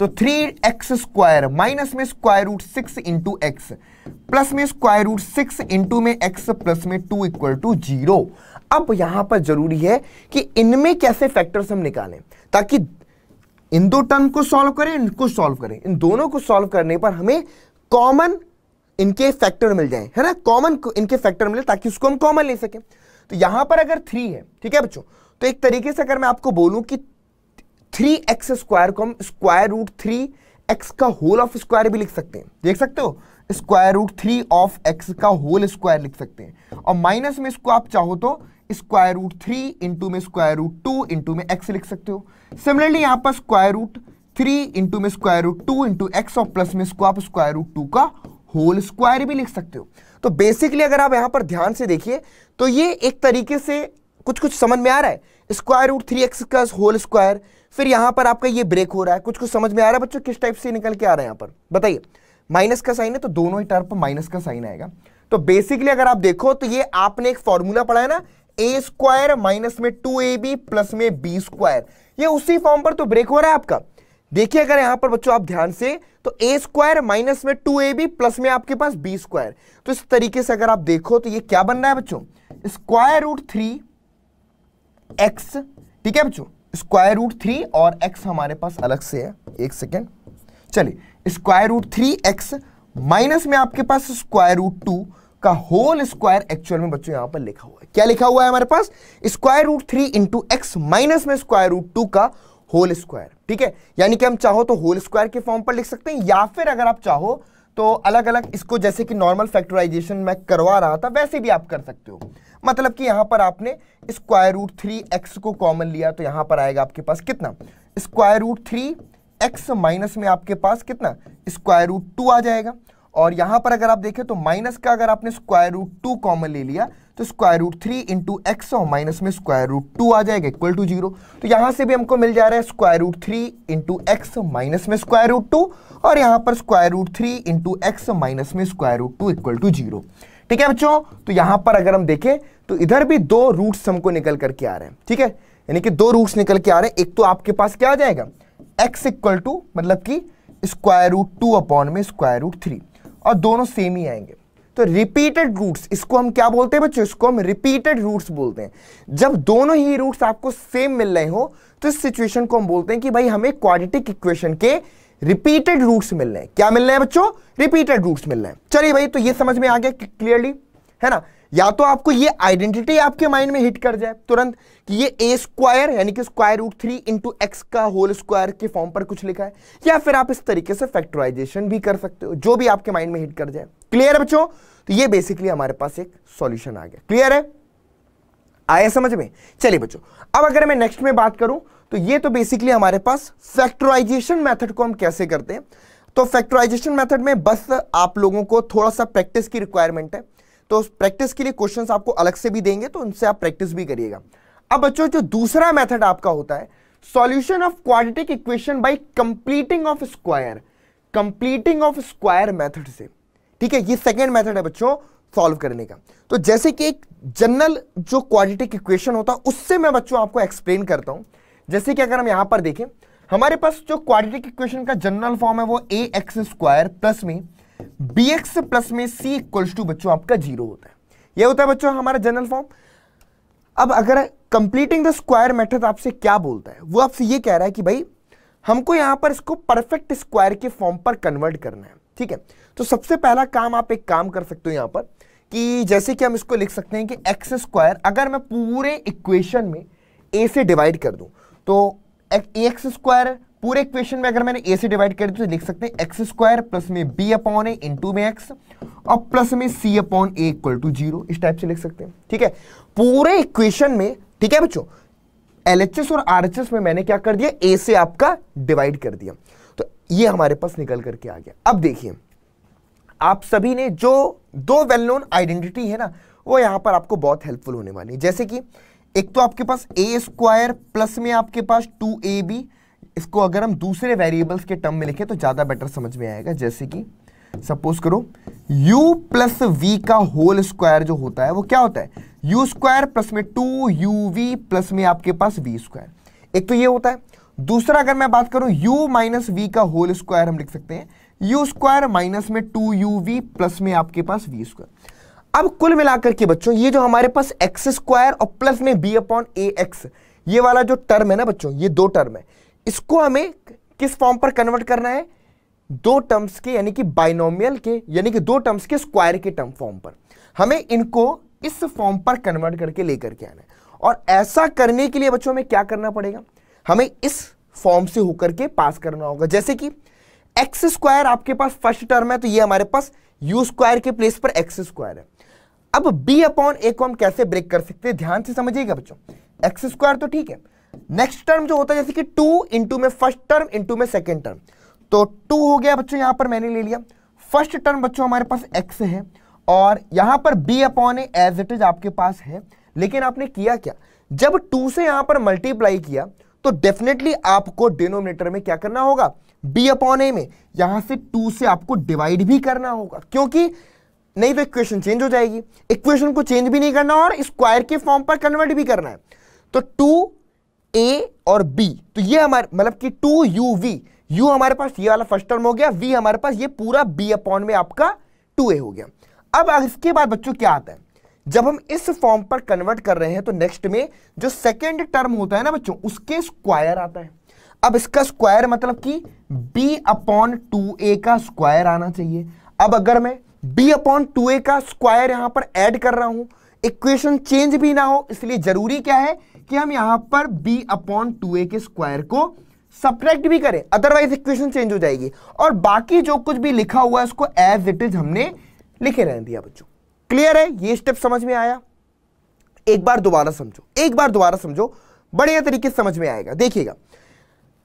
Speaker 1: तो थ्री एक्स स्क्वायर माइनस में square root six into x plus में स्क्वायर रूट सिक्स इंटू में एक्स प्लस में टू इक्वल टू जीरो अब यहां पर जरूरी है कि इनमें कैसे फैक्टर्स हम निकालें ताकि इन दो टर्म को सॉल्व करें इनको सॉल्व करें इन दोनों को सॉल्व करने पर हमें कॉमन इनके फैक्टर मिल जाए है ना कॉमन इनके फैक्टर मिले ताकि उसको हम कॉमन ले सके तो यहां पर अगर थ्री है ठीक है बच्चों तो एक तरीके से अगर मैं आपको बोलूं कि थ्री एक्स स्क्वायर को हम स्क्वायर रूट थ्री एक्स का होल ऑफ स्क्वायर भी लिख सकते हैं देख सकते हो square root three of x का होल स्क्वायर लिख सकते हैं और माइनस में इसको आप चाहो तो स्क्वायर रूट थ्री इंटू में स्क्वायर रूट टू इंटू में एक्स लिख सकते हो सिमिलरली यहां पर स्क्वायर रूट थ्री इंटू में square root two into x और प्लस में इसको आप स्क्वायर रूट टू का होल स्क्वायर भी लिख सकते हो तो बेसिकली अगर आप यहां पर ध्यान से देखिए तो ये एक तरीके से कुछ कुछ समझ में आ रहा है स्क्वायर रूट थ्री एक्स का होल स्क्वायर फिर यहां पर आपका ये ब्रेक हो रहा है कुछ कुछ समझ में आ रहा है बच्चों किस टाइप से निकल के आ रहा है यहां पर बताइए माइनस का साइन है तो दोनों ही टर्म पर माइनस का साइन आएगा तो बेसिकली अगर आप देखो तो ये आपने एक फॉर्मूला पढ़ा है ना ए स्क्वायर माइनस में टू ए बी प्लस में बी स्क्वायर ये उसी फॉर्म पर तो ब्रेक हो रहा है आपका देखिए अगर यहां पर बच्चों आप ध्यान से तो ए स्क्वायर माइनस में टू ए बी प्लस में आपके पास बी स्क्वायर तो इस तरीके से अगर आप देखो तो ये क्या बन रहा है बच्चों स्क्वायर रूट थ्री एक्स ठीक है बच्चों स्क्वायर रूट थ्री और एक्स हमारे पास अलग से है एक सेकेंड चलिए square root three x minus में आपके पास स्क्वायर रूट टू का होल स्क्वायर एक्चुअल में बच्चों यहां पर लिखा हुआ है क्या लिखा हुआ है हमारे पास square root three into x minus में स्क्वायर रूट टू का होल स्क्वायर ठीक है यानी कि हम चाहो तो होल स्क्वायर के फॉर्म पर लिख सकते हैं या फिर अगर आप चाहो तो अलग अलग इसको जैसे कि नॉर्मल फैक्टराइजेशन मैं करवा रहा था वैसे भी आप कर सकते हो मतलब कि यहाँ पर आपने स्क्वायर रूट थ्री एक्स को कॉमन लिया तो यहाँ पर आएगा आपके पास कितना square root three x minus में आपके पास कितना स्क्वायर रूट टू आ जाएगा और यहाँ पर अगर आप देखें तो माइनस का अगर आपने स्क्वायर रूट टू कॉमन ले लिया तो square root three into x और माइनस में स्क्वायर रूट टू आ जाएगा इक्वल टू जीरो तो यहां से भी हमको मिल जा रहा है square root three into x minus में स्क्वायर रूट टू और यहाँ पर square root three into x minus में square root two equal to zero ठीक है बच्चों तो यहां पर अगर हम देखें तो इधर भी दो रूट हमको निकल करके आ रहे हैं ठीक है यानी कि दो रूट्स निकल के आ रहे हैं एक तो आपके पास क्या आ जाएगा एक्स इक्वल टू मतलब कि स्क्वायर रूट टू अपॉन में स्क्वायर रूट थ्री और दोनों सेम ही आएंगे तो रिपीटेड रूट्स इसको हम क्या बोलते हैं बच्चों इसको हम रिपीटेड रूट्स बोलते हैं जब दोनों ही रूट्स आपको सेम मिल रहे हो तो इस सिचुएशन को हम बोलते हैं कि भाई हमें क्वाड्रेटिक इक्वेशन के रिपीटेड रूट्स मिल रहे हैं क्या मिल रहे हैं बच्चों रिपीटेड रूट्स मिल रहे हैं चलिए भाई तो ये समझ में आ गया क्लियरली है ना या तो आपको ये आइडेंटिटी आपके माइंड में हिट कर जाए तुरंत कि ये ए स्क्वायर यानी कि square root three into x का होल स्क्वायर के फॉर्म पर कुछ लिखा है या फिर आप इस तरीके से फैक्टराइजेशन भी कर सकते हो जो भी आपके माइंड में हिट कर जाए क्लियर बच्चों तो ये बेसिकली हमारे पास एक सॉल्यूशन आ गया क्लियर है आया समझ में चलिए बच्चों अब अगर मैं नेक्स्ट में बात करूं तो ये तो बेसिकली हमारे पास फैक्टराइजेशन मैथड को हम कैसे करते हैं तो फैक्टराइजेशन मैथड में बस आप लोगों को थोड़ा सा प्रैक्टिस की रिक्वायरमेंट है तो प्रैक्टिस के लिए क्वेश्चंस आपको अलग से भी देंगे तो उनसे आप प्रैक्टिस भी करिएगा अब बच्चों जो दूसरा मेथड आपका होता है solution of quadratic equation by completing of square completing of square method से ठीक है ये सेकेंड मेथड है बच्चों सॉल्व करने का तो जैसे कि एक जनरल जो क्वाड्रेटिक इक्वेशन होता है उससे मैं बच्चों आपको एक्सप्लेन करता हूं जैसे कि अगर हम यहां पर देखें हमारे पास जो क्वाड्रेटिक इक्वेशन का जनरल फॉर्म है वो ए एक्स स्क्वायर प्लस में बी एक्स प्लस में सी इक्वल्स टू बच्चों आपका जीरो होता है ये होता है बच्चों हमारा जनरल फॉर्म अब अगर कंप्लीटिंग द स्क्वायर मेथड आपसे क्या बोलता है वो आपसे ये कह रहा है कि भाई हमको यहां पर इसको परफेक्ट स्क्वायर के फॉर्म पर कन्वर्ट करना है ठीक है तो सबसे पहला काम आप एक काम कर सकते हो यहां पर कि जैसे कि हम इसको लिख सकते हैं कि एक्स स्क्वायर अगर मैं पूरे इक्वेशन में ए से डिवाइड कर दूं तो एक्स स्क्वायर पूरे क्वेश्चन में अगर मैंने ए से डिवाइड कर दिया तो लिख सकते हैं एक्स स्क्वायर प्लस में बी अपॉन ए इंटू में एक्स और प्लस में c upon a equal to zero इस टाइप से लिख सकते हैं ठीक है पूरे इक्वेशन में ठीक है बच्चों एलएचएस और आरएचएस में मैंने क्या कर दिया ए से आपका डिवाइड कर दिया तो ये हमारे पास निकल करके आ गया अब देखिए आप सभी ने जो दो वेल नोन आइडेंटिटी है ना वो यहां पर आपको बहुत हेल्पफुल होने वाली है जैसे कि एक तो आपके पास ए स्क्वायर प्लस में आपके पास टू ए बी इसको अगर हम दूसरे वेरिएबल्स के टर्म में लिखें तो ज़्यादा बेटर समझ में आएगा जैसे कि सपोज करो u प्लस वी का होल स्क्वायर जो होता है वो क्या होता है u स्क्वायर प्लस में टू यू वी प्लस में आपके पास v स्क्वायर एक तो ये होता है दूसरा अगर मैं बात करूं u माइनस वी का होल स्क्वायर हम लिख सकते हैं u स्क्वायर माइनस में टू यू वी प्लस में आपके पास v स्क्वायर अब कुल मिलाकर के बच्चों ये जो हमारे पास एक्स स्क्वायर और प्लस में बी अपॉन ए एक्स ये वाला जो टर्म है ना बच्चों ये दो टर्म है इसको हमें किस फॉर्म पर कन्वर्ट करना है दो टर्म्स के यानी कि बाइनोमियल के यानी कि दो टर्म्स के स्क्वायर के टर्म फॉर्म पर हमें इनको इस फॉर्म पर कन्वर्ट करके लेकर के आना है और ऐसा करने के लिए बच्चों हमें क्या करना पड़ेगा हमें इस फॉर्म से होकर के पास करना होगा जैसे कि एक्स स्क्वायर आपके पास फर्स्ट टर्म है तो ये हमारे पास यू स्क्वायर के प्लेस पर एक्स स्क्वायर है अब बी अपॉन ए को हम कैसे ब्रेक कर सकते हैं ध्यान से समझिएगा बच्चों एक्स स्क्वायर तो ठीक है नेक्स्ट टर्म जो होता है जैसे कि टू इंटू में फर्स्ट टर्म इंटू में सेकेंड टर्म तो टू हो गया बच्चों यहां पर मैंने ले लिया फर्स्ट टर्म बच्चों हमारे पास एक्स है और यहां पर b upon a as it is आपके पास है लेकिन आपने किया क्या जब टू से यहां पर मल्टीप्लाई किया तो डेफिनेटली आपको डिनोमिनेटर में क्या करना होगा बी अपॉन ए में यहां से टू से आपको डिवाइड भी करना होगा क्योंकि नहीं तो इक्वेशन चेंज हो जाएगी इक्वेशन को चेंज भी नहीं करना और स्क्वायर के फॉर्म पर कन्वर्ट भी करना है तो टू ए और बी तो ये हमारे मतलब कि टू यू वी यू हमारे पास ये वाला फर्स्ट टर्म हो गया वी हमारे पास ये पूरा बी अपॉन में आपका टू ए हो गया अब इसके बाद बच्चों क्या आता है जब हम इस फॉर्म पर कन्वर्ट कर रहे हैं तो नेक्स्ट में जो सेकेंड टर्म होता है ना बच्चों उसके स्क्वायर आता है अब इसका स्क्वायर मतलब कि b अपॉन टू ए का स्क्वायर आना चाहिए अब अगर मैं b अपॉन टू ए का स्क्वायर यहां पर ऐड कर रहा हूं इक्वेशन चेंज भी ना हो इसलिए जरूरी क्या है कि हम यहां पर b अपॉन टू के स्क्वायर को सब्ट्रैक्ट भी करें अदरवाइज इक्वेशन चेंज हो जाएगी और बाकी जो कुछ भी लिखा हुआ है उसको एज इट इज हमने लिखे रहने दिया बच्चों क्लियर है ये स्टेप समझ में आया एक बार दोबारा समझो एक बार दोबारा समझो बढ़िया तरीके से समझ में आएगा देखिएगा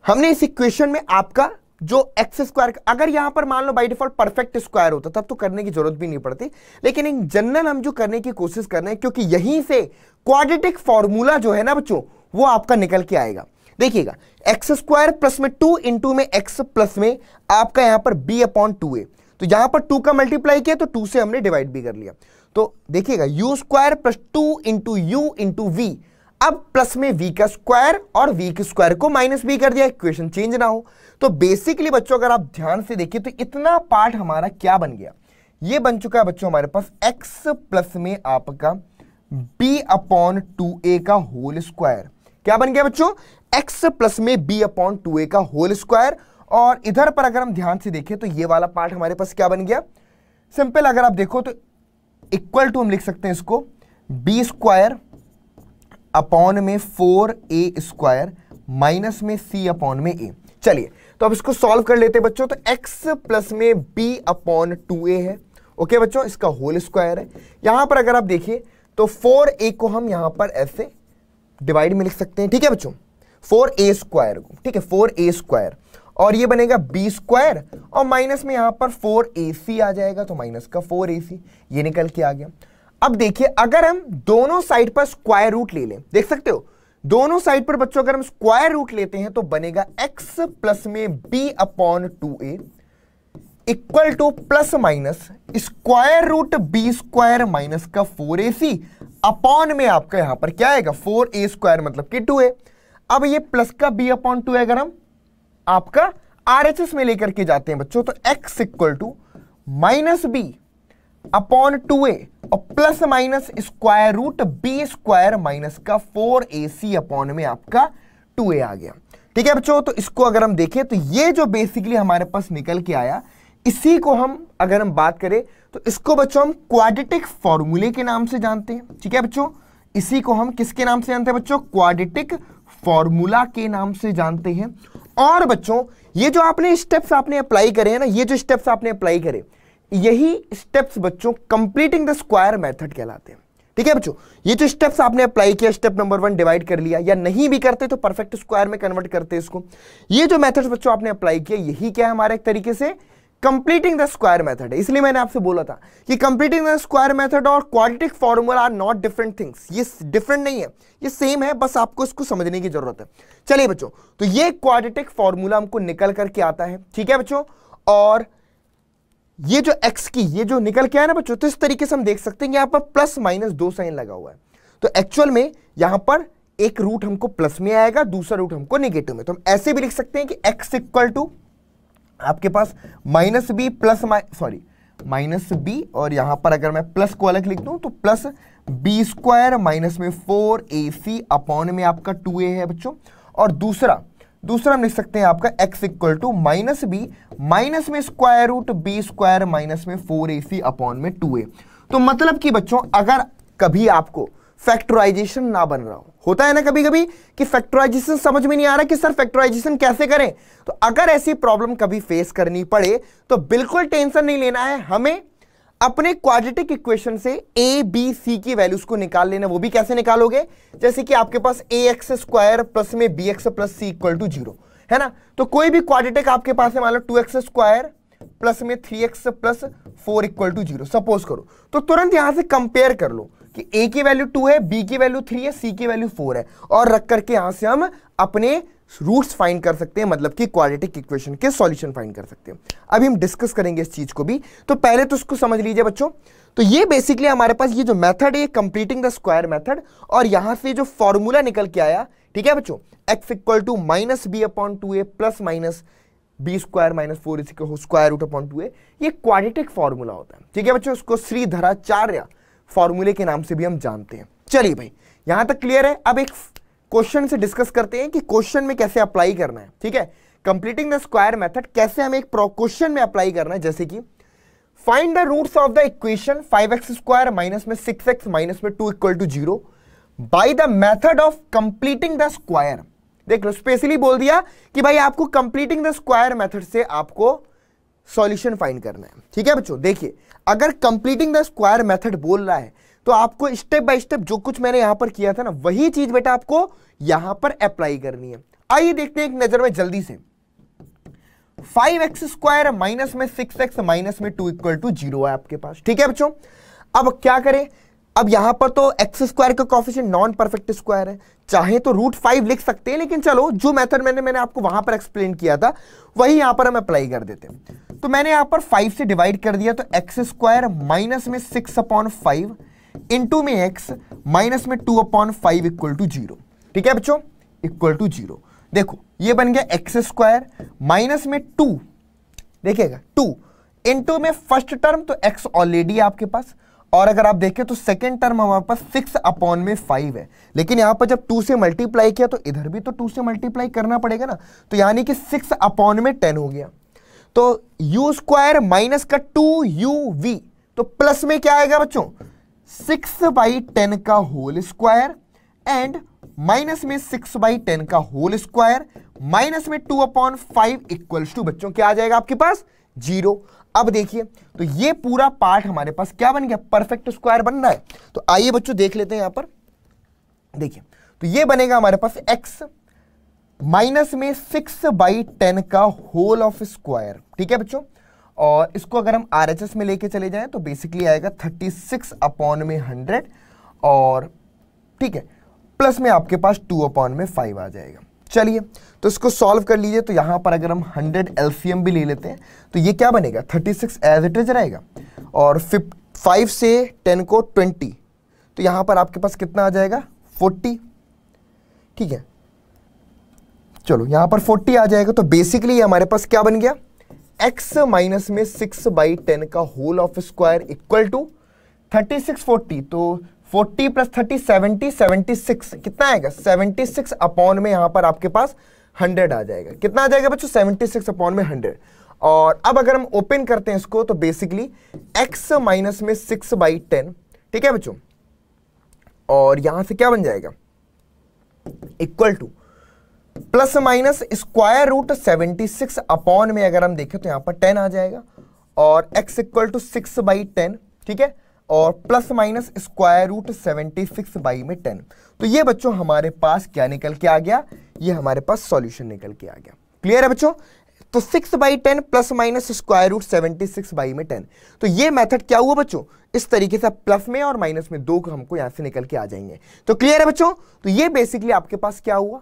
Speaker 1: हमने इस इक्वेशन में आपका जो एक्स स्क्वायर अगर यहां पर मान लो बाई डिफॉल्ट परफेक्ट स्क्वायर होता तब तो करने की जरूरत भी नहीं पड़ती लेकिन इन जनरल हम जो करने की कोशिश कर रहे हैं क्योंकि यहीं से क्वाड्रेटिक फॉर्मूला जो है ना बच्चों वो आपका निकल के आएगा देखिएगा एक्स स्क्वायर प्लस में टू इंटू में एक्स प्लस में आपका यहां पर बी अपॉन टू ए तो यहां पर टू का मल्टीप्लाई किया तो टू से हमने डिवाइड भी कर लिया तो देखिएगा u square plus two into u into v अब प्लस में वी का स्क्वायर और वी के स्क्वायर को माइनस भी कर दिया इक्वेशन चेंज ना हो तो बेसिकली बच्चों अगर आप ध्यान से देखिए तो इतना पार्ट हमारा क्या बन गया ये बन चुका है बच्चों हमारे पास एक्स प्लस में आपका बी अपॉन टू ए का होल स्क्वायर क्या बन गया बच्चों एक्स प्लस में बी अपॉन टू ए का होल स्क्वायर और इधर पर अगर हम ध्यान से देखें तो ये वाला पार्ट हमारे पास क्या बन गया सिंपल अगर आप देखो तो इक्वल टू हम लिख सकते हैं इसको बी स्क्वायर अपॉन में फोर ए स्क्वायर माइनस में सी अपॉन में ए चलिए तो अब इसको सॉल्व कर लेते हैं बच्चों तो एक्स प्लस में बी अपॉन टू ए है ओके बच्चों इसका होल स्क्वायर है यहां पर अगर आप देखिए तो फोर ए को हम यहां पर ऐसे डिवाइड में लिख सकते हैं ठीक है बच्चों फोर ए स्क्वायर को ठीक है फोर ए स्क्वायर और ये बनेगा बी स्क्वायर और माइनस में यहां पर फोर ए सी आ जाएगा तो माइनस का फोर ए सी ये निकल के आ गया अब देखिए अगर हम दोनों साइड पर स्क्वायर रूट ले लें देख सकते हो दोनों साइड पर बच्चों अगर हम स्क्वायर रूट लेते हैं तो बनेगा एक्स प्लस में b upon two a equal to plus minus square root b square minus का फोर ए सी अपॉन में आपका यहां पर क्या आएगा फोर ए स्क्वायर मतलब कि टू ए अब ये प्लस का बी अपॉन टू अगर हम आपका आर एच एस में लेकर के जाते हैं बच्चों तो x equal to minus b upon two a और plus minus square root b square minus का फोर ए सी अपॉन में आपका टू ए आ गया ठीक है बच्चों तो इसको अगर हम देखें तो ये जो बेसिकली हमारे पास निकल के आया इसी को हम अगर हम बात करें तो इसको बच्चों हम क्वाडिटिक फॉर्मूले के नाम से जानते हैं ठीक है बच्चों इसी को हम किसके नाम से जानते हैं बच्चों क्वाडिटिक फॉर्मूला के नाम से जानते हैं और बच्चों ये जो आपने स्टेप्स आपने अप्लाई करे हैं ना ये जो स्टेप्स आपने अप्लाई करे यही स्टेप्स बच्चों कंप्लीटिंग द स्क्वायर मेथड कहलाते हैं ठीक है बच्चों ये जो स्टेप्स आपने अप्लाई किया स्टेप नंबर वन डिवाइड कर लिया या नहीं भी करते तो परफेक्ट स्क्वायर में कन्वर्ट करते इसको ये जो मेथड्स बच्चों आपने अप्लाई किया यही क्या है हमारे एक तरीके से कंप्लीटिंग द स्क्वायर मेथड है इसलिए मैंने आपसे बोला था कि कंप्लीटिंग द स्क्वायर मेथड और quadratic formula are not different things ये डिफरेंट नहीं है ये सेम है बस आपको इसको समझने की जरूरत है चलिए बच्चों तो ये क्वाड्रेटिक फॉर्मूला हमको निकल करके आता है ठीक है बच्चों और ये जो एक्स की ये जो निकल के आया ना बच्चों तो इस तरीके से हम देख सकते हैं यहां पर प्लस माइनस दो साइन लगा हुआ है तो एक्चुअल में यहां पर एक रूट हमको प्लस में आएगा दूसरा रूट हमको निगेटिव में तो हम ऐसे भी लिख सकते हैं कि एक्स इक्वल टू आपके पास minus b plus sorry minus b और यहां पर अगर मैं प्लस को अलग लिख दूं तो प्लस बी स्क्वायर माइनस में फोर ए सी अपॉन में आपका टू ए है बच्चों और दूसरा दूसरा हम लिख सकते हैं आपका x equal to minus b minus में square root b square minus में फोर ए सी अपॉन में टू ए तो मतलब कि बच्चों अगर कभी आपको फैक्टराइजेशन ना बन रहा हो होता है ना कभी कभी कि फैक्टराइजेशन समझ में नहीं आ रहा कि सर फैक्टराइजेशन कैसे करें तो अगर ऐसी प्रॉब्लम कभी फेस करनी पड़े तो बिल्कुल टेंशन नहीं लेना है हमें अपने क्वाड्रेटिक इक्वेशन से ए बी सी की वैल्यूज को निकाल लेना वो भी कैसे निकालोगे जैसे कि आपके पास ए एक्स स्क्वायर प्लस में b x plus c equal to zero है ना तो कोई भी क्वाड्रेटिक आपके पास है मान लो टू एक्स स्क्वायर प्लस में three x plus four equal to zero suppose करो तो तुरंत यहां से कंपेयर कर लो कि ए की वैल्यू टू है बी की वैल्यू थ्री है सी की वैल्यू फोर है और रख करके यहां से हम अपने रूट्स फाइंड कर सकते हैं मतलब कि क्वाड्रेटिक इक्वेशन के सॉल्यूशन फाइंड कर सकते हैं अभी हम डिस्कस करेंगे इस चीज़ को भी तो पहले तो उसको समझ लीजिए बच्चों तो ये बेसिकली हमारे पास ये जो मेथड है कंप्लीटिंग द स्क्वायर मेथड और यहां से जो फॉर्मूला निकल के आया ठीक है बच्चों x equal to minus b upon two a plus minus b square minus four इसी square root upon two a ये क्वाड्रेटिक फॉर्मूला होता है ठीक है बच्चों इसको श्रीधराचार्य फॉर्मूले के नाम से भी हम जानते हैं चलिए भाई यहां तक क्लियर है अब एक क्वेश्चन से डिस्कस करते हैं कि क्वेश्चन में कैसे अप्लाई करना है ठीक है कंप्लीटिंग द स्क्वायर मेथड कैसे हमें एक क्वेश्चन में अप्लाई करना है जैसे कि find the roots of the equation five x square minus में सिक्स एक्स माइनस में two equal to zero by the method of completing the square देख लो स्पेशली बोल दिया कि भाई आपको कंप्लीटिंग द स्क्वायर मैथड से आपको सॉल्यूशन फाइंड करना है ठीक है बच्चों देखिए अगर कंप्लीटिंग द स्क्वायर मेथड बोल रहा है तो आपको स्टेप बाय स्टेप जो कुछ मैंने यहां पर किया था ना वही चीज बेटा आपको यहां पर अप्लाई करनी है आइए देखते हैं एक नजर में जल्दी से फाइव एक्स स्क्वायर माइनस में सिक्स एक्स माइनस में टू इक्वल टू जीरो है आपके पास ठीक है बच्चों अब क्या करें अब यहां पर तो एक्स स्क्वायर का कॉफिशियंट नॉन परफेक्ट स्क्वायर है चाहे तो रूट फाइव लिख सकते हैं लेकिन चलो जो मेथड मैंने मैंने आपको वहां पर एक्सप्लेन किया था वही यहां पर हम अप्लाई कर देते हैं तो मैंने यहां पर फाइव से डिवाइड कर दिया तो एक्स स्क्वायर माइनस में सिक्स अपॉन फाइव इंटू में एक्स माइनस में two upon five equal to zero ठीक है बच्चों इक्वल टू जीरो देखो ये बन गया एक्स स्क्वायर माइनस में टू देखिएगा टू इंटू में फर्स्ट टर्म तो एक्स ऑलरेडी आपके पास और अगर आप देखें तो सेकेंड टर्म हमारे पास सिक्स अपॉन में फाइव है लेकिन यहां पर जब टू से मल्टीप्लाई किया तो इधर भी तो टू से मल्टीप्लाई करना पड़ेगा ना तो यानी कि सिक्स अपॉन में टेन हो गया तो यू स्क्वायर माइनस का टू यू वी तो प्लस में क्या आएगा बच्चों सिक्स बाई टेन का होल स्क्वायर एंड माइनस में सिक्स बाई टेन का होल स्क्वायर माइनस में two upon five equals two बच्चों क्या आ जाएगा आपके पास जीरो अब देखिए तो ये पूरा पार्ट हमारे पास क्या बन गया परफेक्ट स्क्वायर बन रहा है तो आइए बच्चों देख लेते हैं यहां पर देखिए तो ये बनेगा हमारे पास एक्स माइनस में सिक्स बाई टेन का होल ऑफ स्क्वायर ठीक है बच्चों और इसको अगर हम आर में लेके चले जाएं तो बेसिकली आएगा थर्टी सिक्स अपॉन में हंड्रेड और ठीक है प्लस में आपके पास टू अपॉन में फाइव आ जाएगा चलिए तो इसको सॉल्व कर लीजिए तो यहाँ पर अगर हम 100 एल्फियम भी ले लेते हैं तो ये क्या बनेगा 36 एज इट इज रहेगा और फिफ फाइव से 10 को 20 तो यहाँ पर आपके पास कितना आ जाएगा 40 ठीक है चलो यहाँ पर 40 आ जाएगा तो बेसिकली हमारे पास क्या बन गया x माइनस में 6 बाई टेन का whole of square equal to thirty 3640 तो 40 plus thirty seventy seventy six कितना आएगा सेवेंटी सिक्स अपॉन में यहां पर आपके पास हंड्रेड आ जाएगा कितना आ जाएगा बच्चों सेवेंटी सिक्स अपॉन में हंड्रेड और अब अगर हम ओपन करते हैं इसको तो बेसिकली x माइनस में सिक्स बाई टेन ठीक है बच्चों और यहां से क्या बन जाएगा equal to plus minus square root seventy six upon में अगर हम देखें तो यहां पर टेन आ जाएगा और x equal to six by ten ठीक है और plus minus square root seventy six by में टेन तो ये बच्चों हमारे पास क्या निकल के आ गया ये हमारे पास सॉल्यूशन निकल के आ गया क्लियर है बच्चों तो six by ten plus minus square root seventy six by में टेन तो ये मेथड क्या हुआ बच्चों इस तरीके से प्लस में और माइनस में दो हमको यहां से निकल के आ जाएंगे तो क्लियर है बच्चों तो ये बेसिकली आपके पास क्या हुआ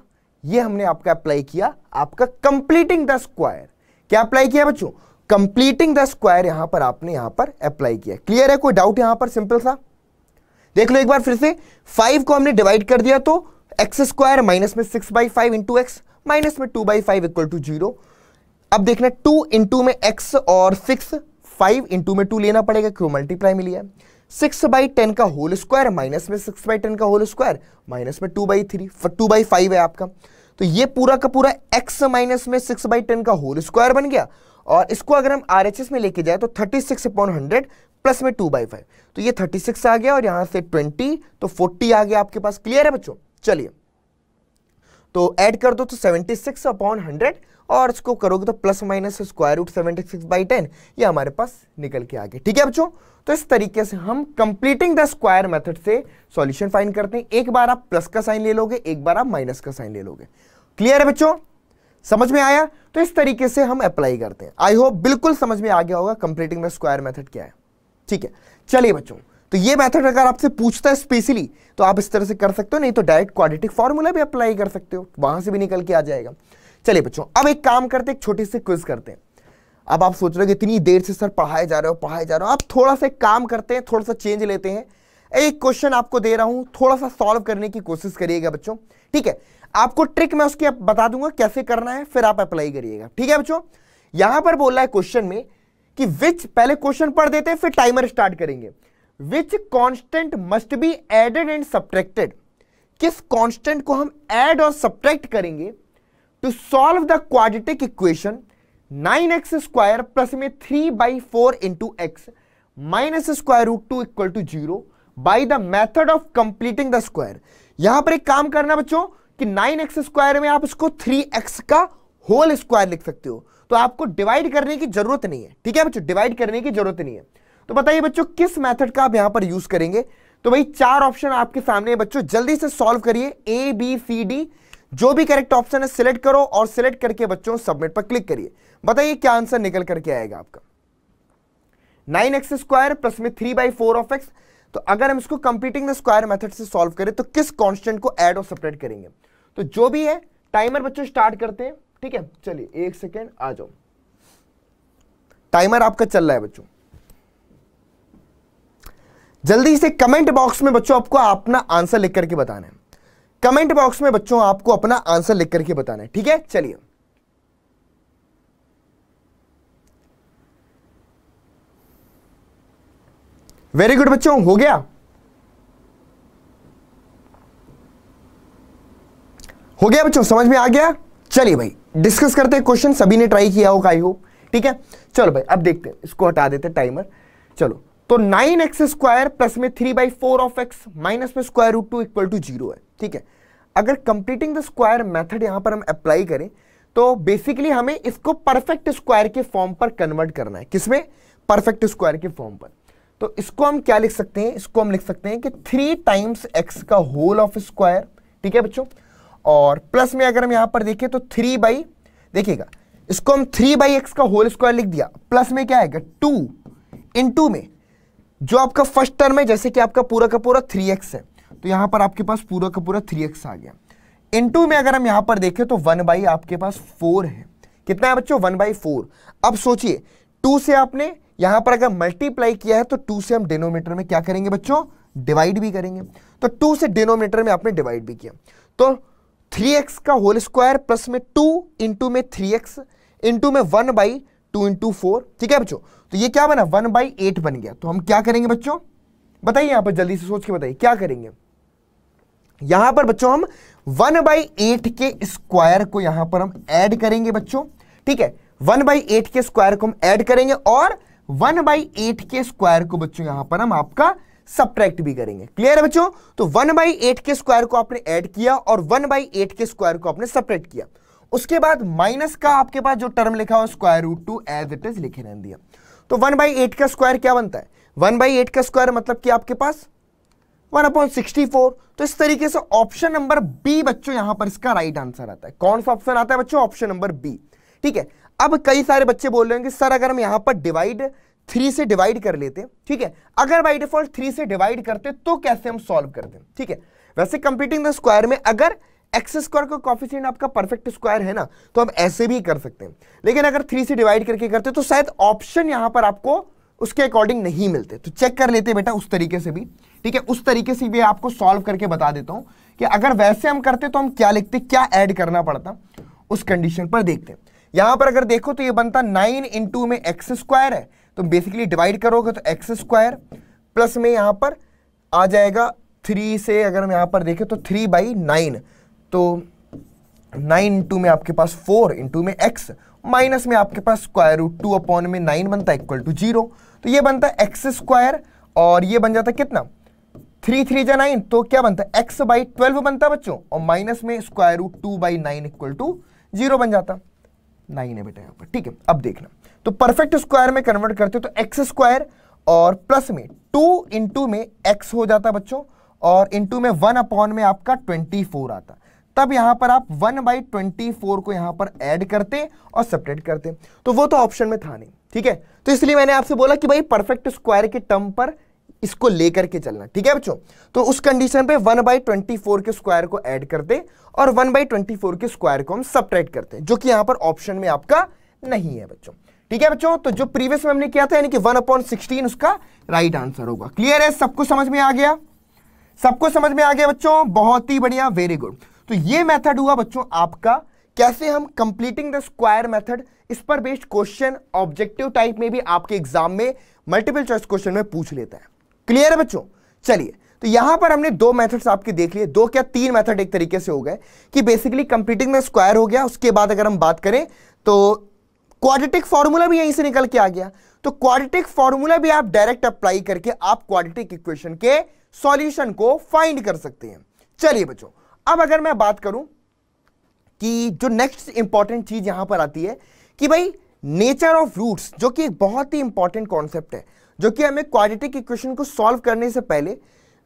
Speaker 1: ये हमने आपका अप्लाई किया आपका कंप्लीटिंग द स्क्वायर क्या अप्लाई किया बच्चों कंप्लीटिंग द स्क्वायर यहां पर आपने यहां पर अप्लाई किया क्लियर है कोई डाउट यहां पर सिंपल सा देख लो एक बार फिर से फाइव को हमने डिवाइड कर दिया तो एक्स स्क्वायर माइनस में six by five into x minus में two by five equal to zero अब देखना टू इंटू में एक्स और सिक्स फाइव इंटू में टू लेना पड़ेगा क्यों मल्टीप्लाई मिली है सिक्स बाई टेन का होल स्क्वायर माइनस में सिक्स बाई टेन का होल स्क्वायर माइनस में two by three two by five है आपका तो ये पूरा का पूरा एक्स माइनस में सिक्स बाई टेन का होल स्क्वायर बन गया और इसको अगर हम आर में लेके जाए तो thirty six upon hundred plus में टू बाई फाइव तो ये थर्टी सिक्स आ गया और यहां से ट्वेंटी तो फोर्टी आ गया आपके पास क्लियर है बच्चों चलिए तो ऐड कर दो तो सेवेंटी सिक्स अपॉन हंड्रेड और इसको करोगे तो plus minus square root seventy six by ten ये हमारे पास निकल के आ गए ठीक है बच्चों तो इस तरीके से हम कंप्लीटिंग द स्क्वायर मेथड से सॉल्यूशन फाइंड करते हैं एक बार आप प्लस का साइन ले लोगे एक बार आप माइनस का साइन ले लोगे क्लियर है बच्चों समझ में आया तो इस तरीके से हम अप्लाई करते हैं आई होप बिल्कुल समझ में आ गया होगा कंप्लीटिंग द स्क्वायर मेथड क्या है ठीक है चलिए बच्चों तो ये मेथड अगर आपसे पूछता है स्पेशली तो आप इस तरह से कर सकते हो नहीं तो डायरेक्ट क्वाड्रेटिक फॉर्मूला भी अप्लाई कर सकते हो वहां से भी निकल के आ जाएगा चलिए बच्चों अब एक काम करते हैं छोटी सी क्विज करते हैं अब आप सोच रहे हो कि इतनी देर से सर पढ़ाए जा रहे हो पढ़ाए जा रहे हो आप थोड़ा सा काम करते हैं थोड़ा सा चेंज लेते हैं एक क्वेश्चन आपको दे रहा हूं थोड़ा सा सॉल्व करने की कोशिश करिएगा बच्चों ठीक है आपको ट्रिक मैं उसकी बता दूंगा कैसे करना है फिर आप अप्लाई करिएगा ठीक है बच्चों यहां पर बोल रहा है क्वेश्चन में कि विच पहले क्वेश्चन पढ़ देते हैं फिर टाइमर स्टार्ट करेंगे which constant must be added and subtracted किस कॉन्स्टेंट को हम एड और सब्ट्रैक्ट करेंगे to solve the quadratic equation nine x square plus में three by four into x minus square root two equal to zero by the method of completing the square यहां पर एक काम करना बच्चों कि नाइन एक्स स्क्वायर में आप इसको थ्री एक्स का होल स्क्वायर लिख सकते हो तो आपको डिवाइड करने की जरूरत नहीं है ठीक है बच्चों डिवाइड करने की जरूरत नहीं है तो बताइए बच्चों किस मेथड का आप यहां पर यूज करेंगे तो भाई चार ऑप्शन आपके सामने है बच्चों जल्दी से सॉल्व करिए ए बी सी डी जो भी करेक्ट ऑप्शन है सिलेक्ट करो और सिलेक्ट करके बच्चों सबमिट पर क्लिक करिए बताइए क्या आंसर निकल करके आएगा आपका नाइन एक्स स्क्वायर प्लस में three by four of x तो अगर हम इसको कंप्लीटिंग द स्क्वायर मेथड से सॉल्व करें तो किस कांस्टेंट को ऐड और सेपरेट करेंगे तो जो भी है टाइमर बच्चों स्टार्ट करते हैं ठीक है चलिए एक सेकेंड आ जाओ टाइमर आपका चल रहा है बच्चों जल्दी से कमेंट बॉक्स में बच्चों आपको अपना आंसर लिख करके बताना है कमेंट बॉक्स में बच्चों आपको अपना आंसर लिख करके बताना है ठीक है चलिए वेरी गुड बच्चों हो गया हो गया बच्चों समझ में आ गया चलिए भाई डिस्कस करते हैं क्वेश्चन सभी ने ट्राई किया होगा आई होप ठीक है चलो भाई अब देखते हैं इसको हटा देते हैं टाइमर चलो तो नाइन एक्स स्क्वायर प्लस में three by four of x minus में square root two equal to zero है ठीक है अगर कंप्लीटिंग द स्क्वायर मेथड यहां पर हम अप्लाई करें तो बेसिकली हमें इसको परफेक्ट स्क्वायर के फॉर्म पर कन्वर्ट करना है किसमें परफेक्ट स्क्वायर के फॉर्म पर तो इसको हम क्या लिख सकते हैं इसको हम लिख सकते हैं कि थ्री टाइम्स एक्स का होल ऑफ स्क्वायर ठीक है बच्चों और प्लस में अगर हम यहां पर देखें तो थ्री बाई देखिएगा इसको हम थ्री बाई एक्स का होल स्क्वायर लिख दिया प्लस में क्या आएगा टू इन टू में जो आपका फर्स्ट टर्म है जैसे कि आपका पूरा का पूरा थ्री एक्स है तो यहां पर आपके पास पूरा का पूरा थ्री एक्स आ गया इन टू में अगर हम यहां पर देखें तो वन बाई आपके पास फोर है कितना है बच्चों वन बाई फोर अब सोचिए टू से आपने यहां पर अगर मल्टीप्लाई किया है तो टू से हम डिनोमीटर में क्या करेंगे बच्चों डिवाइड भी करेंगे तो टू से डिनोमीटर में आपने डिवाइड भी किया तो थ्री एक्स का होल स्क्वायर प्लस में टू इंटू में थ्री एक्स इंटू में one by two into four ठीक है बच्चों तो ये क्या बना वन बाई एट बन गया तो हम क्या करेंगे बच्चों बताइए यहां पर जल्दी से सोच के बताइए क्या करेंगे यहां पर बच्चों हम वन बाई एट के स्क्वायर को यहां पर हम ऐड करेंगे बच्चों ठीक है वन बाई एट के स्क्वायर को हम ऐड करेंगे और वन बाई एट के स्क्वायर को बच्चों यहां पर हम आपका सब्ट्रैक्ट भी करेंगे क्लियर है बच्चों तो वन बाई एट के स्क्वायर को आपने ऐड किया और वन बाई एट के स्क्वायर को आपने सब्ट्रैक्ट किया उसके बाद माइनस का आपके पास जो टर्म लिखा हुआ square root two as it is लिखे रहने दिया तो वन बाई एट का स्क्वायर क्या बनता है वन बाई एट का स्क्वायर मतलब कि आपके पास वन अपॉइंट सिक्सटी फोर तो इस तरीके से ऑप्शन नंबर बी बच्चों यहां पर इसका राइट आंसर आता है कौन सा ऑप्शन आता है बच्चों ऑप्शन नंबर बी ठीक है अब कई सारे बच्चे बोल रहे हैं कि सर अगर हम यहां पर डिवाइड थ्री से डिवाइड कर लेते ठीक है अगर बाई डिफॉल्ट थ्री से डिवाइड करते तो कैसे हम सॉल्व करते ठीक है वैसे कंप्लीटिंग द स्क्वायर में अगर एक्स स्क्वायर का कॉफिशियंट आपका परफेक्ट स्क्वायर है ना तो हम ऐसे भी कर सकते हैं लेकिन अगर थ्री से डिवाइड करके करते तो शायद ऑप्शन यहां पर आपको उसके अकॉर्डिंग नहीं मिलते तो चेक कर लेते बेटा उस तरीके से भी ठीक है उस तरीके से भी आपको सॉल्व करके बता देता हूं कि अगर वैसे हम करते तो हम क्या लिखते क्या ऐड करना पड़ता उस कंडीशन पर देखते हैं यहां पर अगर देखो तो ये बनता नाइन इंटू में एक्स स्क्वायर है तो बेसिकली डिवाइड करोगे तो एक्स स्क्वायर प्लस में यहां पर आ जाएगा थ्री से अगर हम यहां पर देखें तो थ्री बाई नाइन तो नाइन इंटू में आपके पास फोर इंटू में एक्स माइनस में आपके पास स्क्वायर रूट टू अपॉन में नाइन बनता है इक्वल टू जीरो तो ये बनता है एक्स स्क्वायर और ये बन जाता है कितना थ्री थ्री जा नाइन तो क्या बनता है एक्स बाई ट्वेल्व बनता है बच्चों और माइनस में square root two by nine equal to zero बन जाता है नाइन है बेटा यहाँ पर ठीक है अब देखना तो परफेक्ट स्क्वायर में कन्वर्ट करते हो तो एक्स स्क्वायर और प्लस में टू इंटू में एक्स हो जाता बच्चों और इंटू में वन अपॉन में आपका ट्वेंटी फोर आता तब यहां पर आप वन बाई ट्वेंटी फोर को यहां पर ऐड करते और सेपरेट करते तो वो तो ऑप्शन में था नहीं ठीक है तो इसलिए मैंने आपसे बोला कि भाई परफेक्ट स्क्वायर के टर्म पर इसको लेकर के चलना ठीक है बच्चों तो उस कंडीशन पे वन बाई ट्वेंटी फोर के स्क्वायर को ऐड करते और वन बाई ट्वेंटी फोर के स्क्वायर को हम सब्ट्रैक्ट करते जो कि यहां पर ऑप्शन में आपका नहीं है बच्चों ठीक है बच्चों तो जो प्रीवियस में हमने किया था यानी कि वन अपॉन सिक्सटीन उसका राइट आंसर होगा क्लियर है सबको समझ में आ गया सबको समझ में आ गया बच्चों बहुत ही बढ़िया वेरी गुड तो ये मेथड हुआ बच्चों आपका कैसे हम कंप्लीटिंग द स्क्वायर मेथड इस पर बेस्ड क्वेश्चन ऑब्जेक्टिव टाइप में भी आपके एग्जाम में मल्टीपल चॉइस क्वेश्चन में पूछ लेता है क्लियर है बच्चों चलिए तो यहां पर हमने दो मेथड्स आपके देख लिए दो क्या तीन मेथड एक तरीके से हो गए कि बेसिकली कंप्लीटिंग में स्क्वायर हो गया उसके बाद अगर हम बात करें तो क्वाड्रेटिक फॉर्मूला भी यहीं से निकल के आ गया तो क्वाड्रेटिक फॉर्मूला भी आप डायरेक्ट अप्लाई करके आप क्वाड्रेटिक इक्वेशन के सॉल्यूशन को फाइंड कर सकते हैं चलिए बच्चों अब अगर मैं बात करूं कि जो नेक्स्ट इंपॉर्टेंट चीज यहां पर आती है कि भाई नेचर ऑफ रूट्स जो कि एक बहुत ही इंपॉर्टेंट कॉन्सेप्ट है जो कि हमें क्वाड्रेटिक इक्वेशन को सॉल्व करने से पहले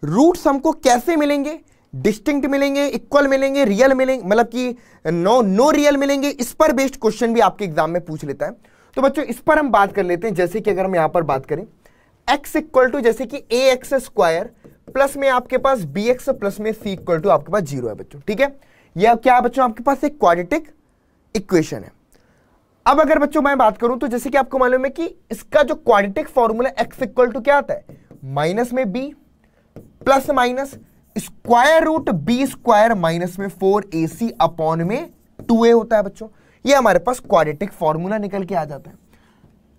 Speaker 1: रूट्स हमको कैसे मिलेंगे डिस्टिंक्ट मिलेंगे इक्वल मिलेंगे रियल मिलेंगे मतलब कि नो नो रियल मिलेंगे इस पर बेस्ड क्वेश्चन भी आपके एग्जाम में पूछ लेता है तो बच्चों इस पर हम बात कर लेते हैं जैसे कि अगर हम यहां पर बात करें एक्स इक्वल टू जैसे कि ए एक्स स्क्वायर प्लस में आपके पास बी एक्स प्लस में सी इक्वल टू आपके पास जीरो है बच्चों ठीक है यह क्या बच्चों आपके पास एक क्वाड्रेटिक इक्वेशन है अब अगर बच्चों मैं बात करूं तो जैसे कि आपको मालूम है कि इसका जो quadratic formula x equal to क्या आता है माइनस में b plus minus square root b square minus में फोर ए सी अपॉन में टू ए होता है बच्चों ये हमारे पास क्वाड्रेटिक फॉर्मूला निकल के आ जाता है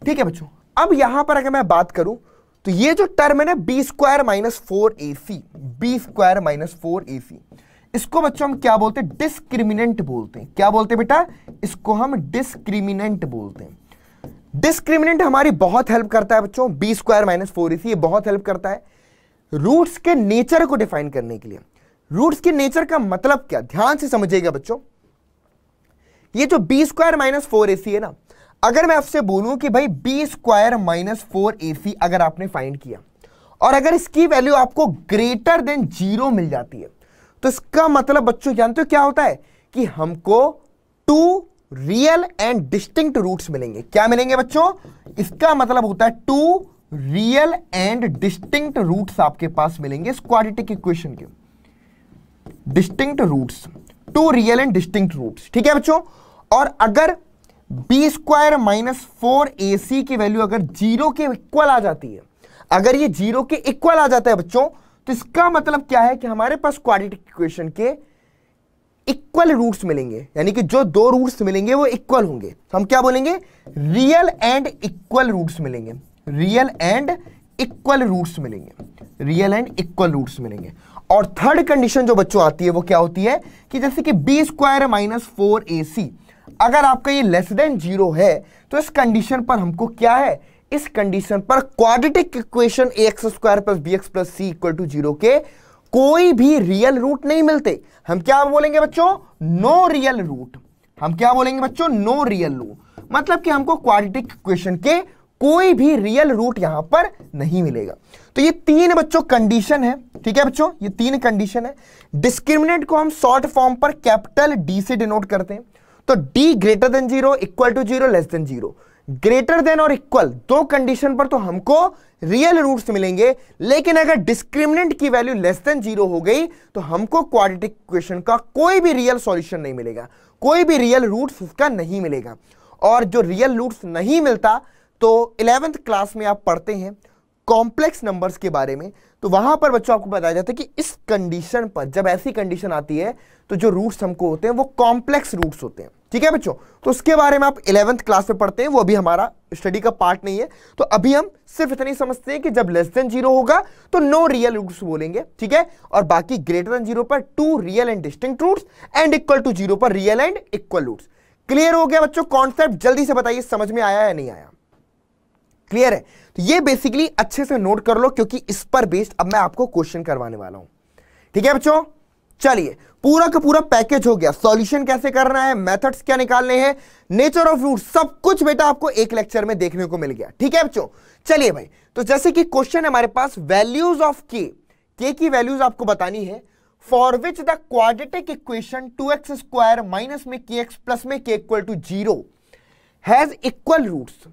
Speaker 1: ठीक है बच्चों अब यहां पर अगर मैं बात करूं तो ये जो टर्म है ना b square minus four a c b square minus four a c इसको बच्चों हम क्या बोलते हैं डिस्क्रिमिनेंट बोलते हैं क्या बोलते हैं बेटा इसको हम डिस्क्रिमिनेंट बोलते हैं डिस्क्रिमिनेंट हमारी बहुत हेल्प करता है बच्चों बी स्क्वायर माइनस फोर ये बहुत हेल्प करता है रूट्स के नेचर को डिफाइन करने के लिए रूट्स के नेचर का मतलब क्या ध्यान से समझिएगा बच्चों ये जो b square minus four c है ना अगर मैं आपसे बोलूं कि भाई b square minus four c अगर आपने फाइंड किया और अगर इसकी वैल्यू आपको ग्रेटर देन जीरो मिल जाती है तो इसका मतलब बच्चों जानते हो क्या होता है कि हमको two real and distinct roots मिलेंगे क्या मिलेंगे बच्चों इसका मतलब होता है two real and distinct roots आपके पास मिलेंगे क्वाड्रेटिक इक्वेशन के distinct roots two real and distinct roots ठीक है बच्चों और अगर b square minus four a c की वैल्यू अगर जीरो के इक्वल आ जाती है अगर ये जीरो के इक्वल आ जाता है बच्चों तो इसका मतलब क्या है कि हमारे पास क्वाड्रेटिक इक्वेशन के इक्वल रूट्स मिलेंगे यानी कि जो दो रूट्स मिलेंगे वो इक्वल होंगे तो हम क्या बोलेंगे रियल एंड इक्वल रूट्स मिलेंगे रियल एंड इक्वल रूट्स मिलेंगे रियल एंड इक्वल रूट्स मिलेंगे और थर्ड कंडीशन जो बच्चों आती है वो क्या होती है कि जैसे कि b square minus four a c अगर आपका ये लेस देन जीरो है तो इस कंडीशन पर हमको क्या है इस कंडीशन पर quadratic equation a x square plus b x plus c equal to zero के कोई भी रियल रूट नहीं मिलते हम क्या बोलेंगे बच्चों नो रियल रूट हम क्या बोलेंगे बच्चों नो रियल रूट मतलब कि हमको क्वाड्रेटिक इक्वेशन के कोई भी रियल रूट यहां पर नहीं मिलेगा तो ये तीन बच्चों कंडीशन है ठीक है बच्चों ये तीन कंडीशन है डिस्क्रिमिनेंट को हम शॉर्ट फॉर्म पर कैपिटल डी से डिनोट करते हैं तो D greater than zero equal to zero less than zero greater than और इक्वल दो कंडीशन पर तो हमको रियल रूट्स मिलेंगे लेकिन अगर डिस्क्रिमिनेंट की वैल्यू लेस देन जीरो हो गई तो हमको क्वाड्रेटिक इक्वेशन का कोई भी रियल सॉल्यूशन नहीं मिलेगा कोई भी रियल रूट्स उसका नहीं मिलेगा और जो रियल रूट्स नहीं मिलता तो इलेवेंथ क्लास में आप पढ़ते हैं कॉम्प्लेक्स नंबर्स के बारे में तो वहां पर बच्चों आपको बताया जाता है कि इस कंडीशन पर जब ऐसी कंडीशन आती है तो जो रूट्स हमको होते हैं वो कॉम्प्लेक्स रूट्स होते हैं ठीक है बच्चों तो उसके बारे में आप इलेवंथ क्लास में पढ़ते हैं वो अभी हमारा स्टडी का पार्ट नहीं है तो अभी हम सिर्फ इतनी समझते हैं कि जब लेस देन जीरो होगा तो नो रियल रूट्स बोलेंगे ठीक है और बाकी ग्रेटर देन जीरो पर two real and distinct roots and equal to zero पर real and equal roots clear हो गया बच्चों कॉन्सेप्ट जल्दी से बताइए समझ में आया या नहीं आया क्लियर है तो ये बेसिकली अच्छे से नोट कर लो क्योंकि इस पर बेस्ड अब मैं आपको क्वेश्चन करवाने वाला हूं ठीक है बच्चों चलिए पूरा का पूरा पैकेज हो गया सॉल्यूशन कैसे करना है मेथड्स क्या निकालने हैं नेचर ऑफ रूट सब कुछ बेटा आपको एक लेक्चर में देखने को मिल गया ठीक है बच्चों चलिए भाई तो जैसे कि क्वेश्चन हमारे पास वैल्यूज ऑफ के के की वैल्यूज आपको बतानी है for which the quadratic equation two x square minus में के एक्स प्लस में k equal to zero has equal roots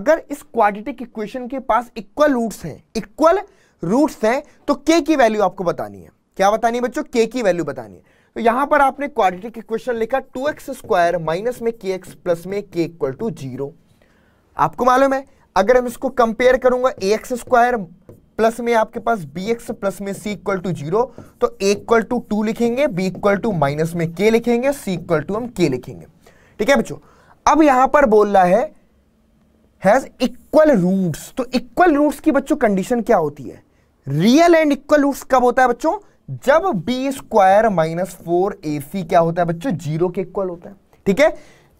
Speaker 1: अगर इस क्वाड्रेटिक इक्वेशन के पास इक्वल रूट्स हैं इक्वल रूट्स हैं तो के की वैल्यू आपको बतानी है क्या बतानी है बच्चों के की वैल्यू बतानी है तो यहां पर आपने क्वाड्रेटिक इक्वेशन लिखा टू एक्स स्क्वायर माइनस में के एक्स प्लस में के इक्वल टू जीरो आपको मालूम है अगर हम इसको कंपेयर करूंगा ए एक्स स्क्वायर प्लस में आपके पास बी एक्स प्लस में सी इक्वल टू जीरो तो ए इक्वल टू टू लिखेंगे बी इक्वल टू माइनस में के लिखेंगे सी इक्वल टू हम के लिखेंगे ठीक है बच्चों अब यहां पर बोल रहा है हैज इक्वल रूट्स तो इक्वल रूट्स की बच्चों कंडीशन क्या होती है रियल एंड इक्वल रूट्स कब होता है बच्चों जब b square minus four a c क्या होता है बच्चों जीरो के इक्वल होता है ठीक है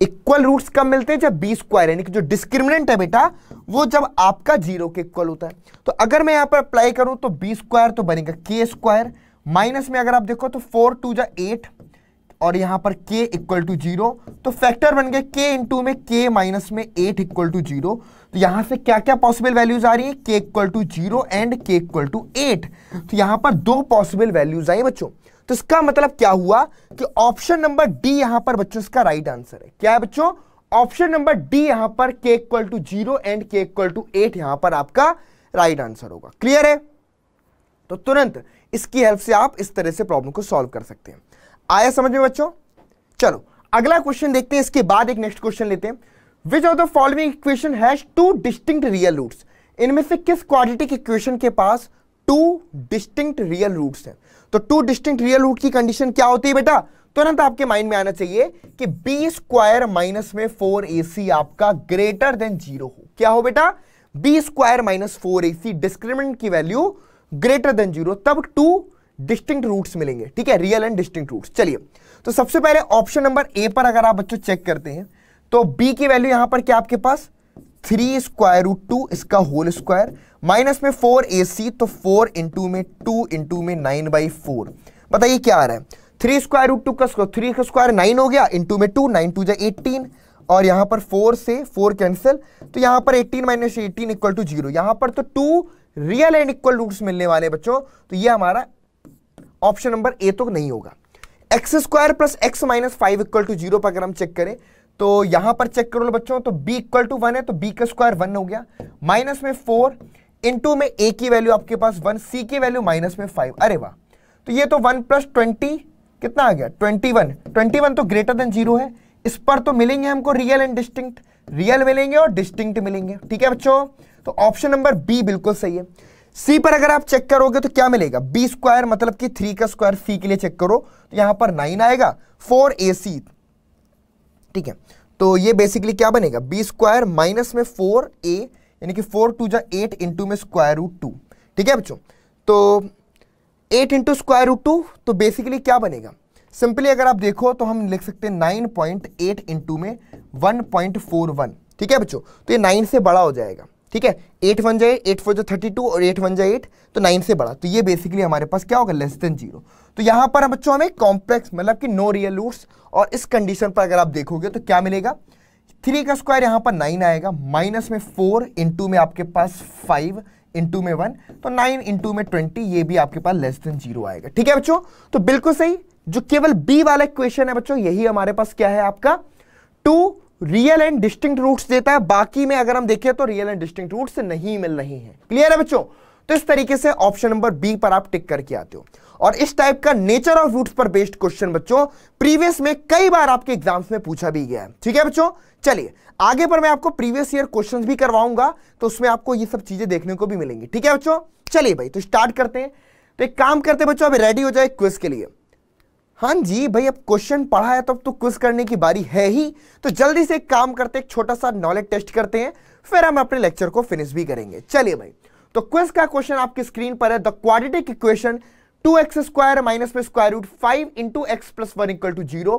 Speaker 1: इक्वल रूट्स कब मिलते हैं जब बी स्क्वायर यानी कि जो डिस्क्रिमिनेंट है बेटा वो जब आपका जीरो के इक्वल होता है तो अगर मैं यहां पर अप्लाई करूं तो बी स्क्वायर तो बनेगा के स्क्वायर माइनस में अगर आप देखो तो फोर टू जा एट और यहां पर k इक्वल टू जीरो तो फैक्टर बन के k इंटू में k माइनस में एट इक्वल टू जीरो तो यहां से क्या क्या पॉसिबल वैल्यूज आ रही है k equal to zero and k equal to eight तो यहां पर दो पॉसिबल वैल्यूज आई बच्चों तो इसका मतलब क्या हुआ कि ऑप्शन नंबर डी यहां पर बच्चों इसका राइट आंसर है क्या है बच्चों ऑप्शन नंबर डी यहां पर k equal to zero and k equal to eight यहां पर आपका राइट आंसर होगा क्लियर है तो तुरंत इसकी हेल्प से आप इस तरह से प्रॉब्लम को सॉल्व कर सकते हैं आया समझ में बच्चों चलो अगला क्वेश्चन देखते हैं इसके बाद एक नेक्स्ट क्वेश्चन लेते हैं which of the following equation has two distinct real roots इनमें से किस क्वाड्रेटिक इक्वेशन के पास टू डिस्टिंक्ट रियल रूट्स हैं तो टू डिस्टिंक्ट रियल रूट की कंडीशन क्या होती है बेटा तुरंत तो आपके माइंड में आना चाहिए कि बी स्क्वायर माइनस में फोर ए सी आपका ग्रेटर देन जीरो हो क्या हो बेटा b square minus four a c discriminant की वैल्यू ग्रेटर देन जीरो तब टू डिस्टिंक्ट रूट्स मिलेंगे ठीक है रियल एंड डिस्टिंक्ट रूट्स चलिए तो सबसे पहले ऑप्शन नंबर ए पर अगर आप बच्चों चेक करते हैं तो b की वैल्यू यहां पर क्या आपके पास थ्री स्क्वायर रूट टू इसका होल स्क्वायर माइनस में फोर ए सी तो फोर इंटू में टू इंटू में नाइन बाई फोर बताइए क्या आ रहा है थ्री स्क्वायर रूट टू का थ्री का स्क्वायर नाइन हो गया इंटू में टू नाइन टू जाए एटीन और यहां पर फोर से फोर कैंसिल तो यहां पर eighteen minus eighteen equal to zero यहां पर तो two real and equal roots मिलने वाले बच्चों तो ये हमारा ऑप्शन नंबर ए तो नहीं होगा x square plus x minus five equal to zero पर अगर हम चेक करें तो यहां पर चेक करो बच्चों तो b इक्वल टू वन है तो b का स्क्वायर वन हो गया माइनस में फोर इंटू में a की वैल्यू आपके पास वन c की वैल्यू माइनस में फाइव अरे वाह तो ये तो वन प्लस ट्वेंटी कितना आ गया ट्वेंटी वन ट्वेंटी वन तो ग्रेटर देन जीरो है इस पर तो मिलेंगे हमको रियल एंड डिस्टिंक्ट रियल मिलेंगे और डिस्टिंक्ट मिलेंगे ठीक है बच्चों तो ऑप्शन नंबर बी बिल्कुल सही है सी पर अगर आप चेक करोगे तो क्या मिलेगा बी स्क्वायर मतलब कि थ्री का स्क्वायर सी के लिए चेक करो तो यहां पर नाइन आएगा फोर ए सी ठीक है तो ये बेसिकली क्या बनेगा बी स्क्वायर माइनस में फोर ए यानी कि फोर टू जा एट इंटू में स्क्वायर रूट टू ठीक है बच्चों तो eight into square root two तो बेसिकली क्या बनेगा सिंपली अगर आप देखो तो हम लिख सकते हैं नाइन पॉइंट एट इंटू में वन पॉइंट फोर वन ठीक है बच्चों तो ये नाइन से बड़ा हो जाएगा ठीक है एट वन जाए एट फोर जो थर्टी टू और एट वन जाए एट तो नाइन से बड़ा तो ये बेसिकली हमारे पास क्या होगा लेस देन जीरो तो यहां पर बच्चों हमें कॉम्प्लेक्स मतलब कि नो रियल रूट्स और इस कंडीशन पर अगर आप देखोगे तो क्या मिलेगा थ्री का स्क्वायर यहां पर नाइन आएगा माइनस में फोर इंटू में आपके पास फाइव इंटू में वन तो नाइन इंटू में ट्वेंटी ये भी आपके पास लेस देन जीरो आएगा ठीक है बच्चों तो बिल्कुल सही जो केवल बी वाला क्वेश्चन है बच्चों यही हमारे पास क्या है आपका two real and distinct roots देता है बाकी में अगर हम देखें तो रियल एंड डिस्टिंक्ट रूट्स नहीं मिल रही है क्लियर है बच्चों तो इस तरीके से ऑप्शन नंबर बी पर आप टिक करके आते हो और इस टाइप का नेचर ऑफ रूट्स पर बेस्ड क्वेश्चन बच्चों प्रीवियस में कई बार आपके एग्जाम्स में पूछा भी गया है ठीक है बच्चों चलिए आगे पर मैं आपको प्रीवियस ईयर क्वेश्चंस भी करवाऊंगा तो उसमें आपको ये सब चीजें देखने को भी मिलेंगी ठीक है बच्चों चलिए भाई तो स्टार्ट करते हैं तो एक काम करते हैं बच्चों अभी रेडी हो जाए क्विज के लिए हाँ जी भाई अब क्वेश्चन पढ़ा है तो अब तो क्विज करने की बारी है ही तो जल्दी से एक काम करते एक छोटा सा नॉलेज टेस्ट करते हैं फिर हम अपने लेक्चर को फिनिश भी करेंगे चलिए भाई तो क्विज का क्वेश्चन आपकी स्क्रीन पर है the quadratic equation two x square minus में square root five into x plus one equal to zero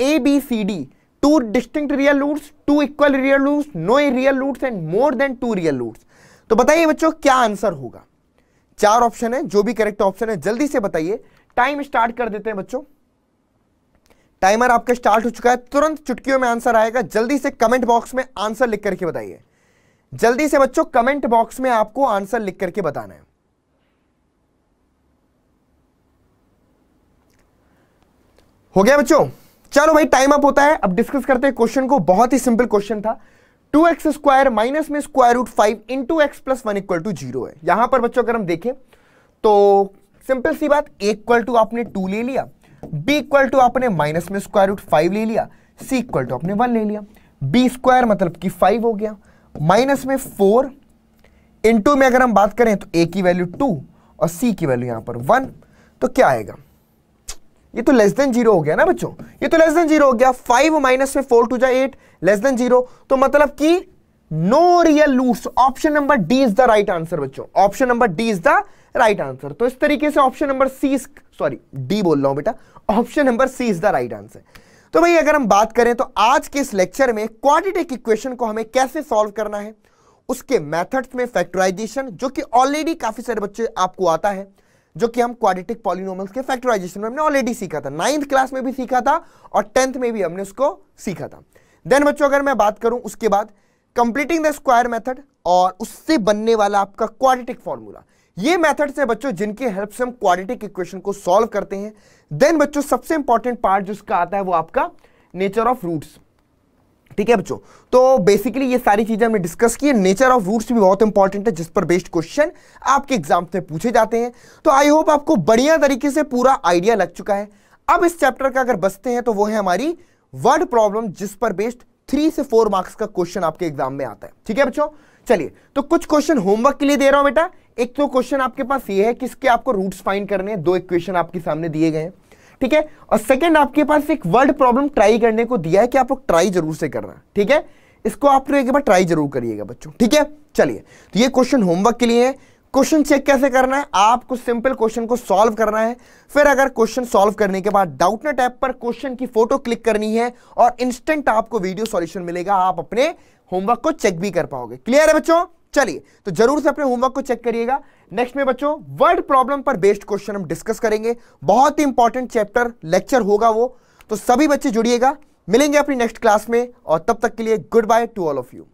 Speaker 1: A B C D two distinct real root two equal real root no real root and more than two real root तो बताइए बच्चों क्या answer होगा चार option है जो भी correct option है जल्दी से बताइए टाइम स्टार्ट कर देते हैं बच्चों टाइमर आपका स्टार्ट हो चुका है तुरंत चुटकियों में आंसर आएगा जल्दी से कमेंट बॉक्स में आंसर लिख करके बताइए जल्दी से बच्चों कमेंट बॉक्स में आपको आंसर लिख करके बताना है हो गया बच्चों चलो भाई टाइम अप होता है अब डिस्कस करते हैं क्वेश्चन को बहुत ही सिंपल क्वेश्चन था टू एक्स स्क्वायर माइनस में square root five into x plus one equal to zero है यहां पर बच्चों अगर हम देखें तो सिंपल सी बात ए इक्वल टू आपने टू ले लिया बी इक्वल टू आपने माइनस में स्क्वायर रूट फाइव ले लिया सी इक्वल टू आपने वन ले लिया बी स्क्वायर मतलब कि फाइव हो गया माइनस में फोर इंटू में अगर हम बात करें तो ए की वैल्यू टू और सी की वैल्यू यहां पर वन तो क्या आएगा ये तो लेस देन जीरो हो गया ना बच्चों ये तो लेस देन जीरो हो गया फाइव माइनस में फोर टू जा एट लेस देन जीरो तो मतलब कि no real roots option number D is the right answer बच्चों option number D is the right answer तो इस तरीके से option number C sorry D बोल रहा हूं बेटा option number C is the right answer तो भाई अगर हम बात करें तो आज के इस लेक्चर में क्वाड्रेटिक इक्वेशन को हमें कैसे सॉल्व करना है उसके मेथड्स में फैक्टराइजेशन जो कि ऑलरेडी काफी सारे बच्चे आपको आता है जो कि हम क्वाड्रेटिक पॉलिनोमल्स के फैक्टराइजेशन में हमने ऑलरेडी सीखा था नाइन्थ क्लास में भी सीखा था और टेंथ में भी हमने उसको सीखा था देन बच्चों अगर मैं बात करूं उसके बाद कंप्लीटिंग द स्क्वायर मेथड और उससे बनने वाला आपका क्वाड्रेटिक फॉर्मूला ये मेथड्स है बच्चों जिनके हेल्प से हम क्वाड्रेटिक इक्वेशन को सॉल्व करते हैं देन बच्चों सबसे इंपॉर्टेंट पार्ट जिसका आता है वो आपका नेचर ऑफ रूट्स ठीक है बच्चों तो बेसिकली ये सारी चीज़ें हमने डिस्कस की है नेचर ऑफ रूट्स भी बहुत इंपॉर्टेंट है जिस पर बेस्ड क्वेश्चन आपके एग्जाम में पूछे जाते हैं तो आई होप आपको बढ़िया तरीके से पूरा आइडिया लग चुका है अब इस चैप्टर का अगर बसते हैं तो वो है हमारी वर्ड प्रॉब्लम जिस पर बेस्ड थ्री से फोर मार्क्स का क्वेश्चन आपके एग्जाम में आता है ठीक है बच्चों चलिए तो कुछ क्वेश्चन होमवर्क के लिए दे रहा हूं बेटा एक तो क्वेश्चन आपके पास ये है किसके आपको रूट्स फाइंड करने हैं दो इक्वेशन आपके सामने दिए गए हैं ठीक है और सेकेंड आपके पास एक वर्ड प्रॉब्लम ट्राई करने को दिया है कि आप लोग ट्राई जरूर से करना ठीक है इसको आप लोग एक बार ट्राई जरूर करिएगा बच्चों ठीक है चलिए तो ये क्वेश्चन होमवर्क के लिए है क्वेश्चन चेक कैसे करना है आपको सिंपल क्वेश्चन को सॉल्व करना है फिर अगर क्वेश्चन सॉल्व करने के बाद डाउटनेट ऐप पर क्वेश्चन की फोटो क्लिक करनी है और इंस्टेंट आपको वीडियो सॉल्यूशन मिलेगा आप अपने होमवर्क को चेक भी कर पाओगे क्लियर है बच्चों चलिए तो जरूर से अपने होमवर्क को चेक करिएगा नेक्स्ट में बच्चों वर्ड प्रॉब्लम पर बेस्ड क्वेश्चन हम डिस्कस करेंगे बहुत ही इंपॉर्टेंट चैप्टर लेक्चर होगा वो तो सभी बच्चे जुड़िएगा मिलेंगे अपनी नेक्स्ट क्लास में और तब तक के लिए good bye to all of you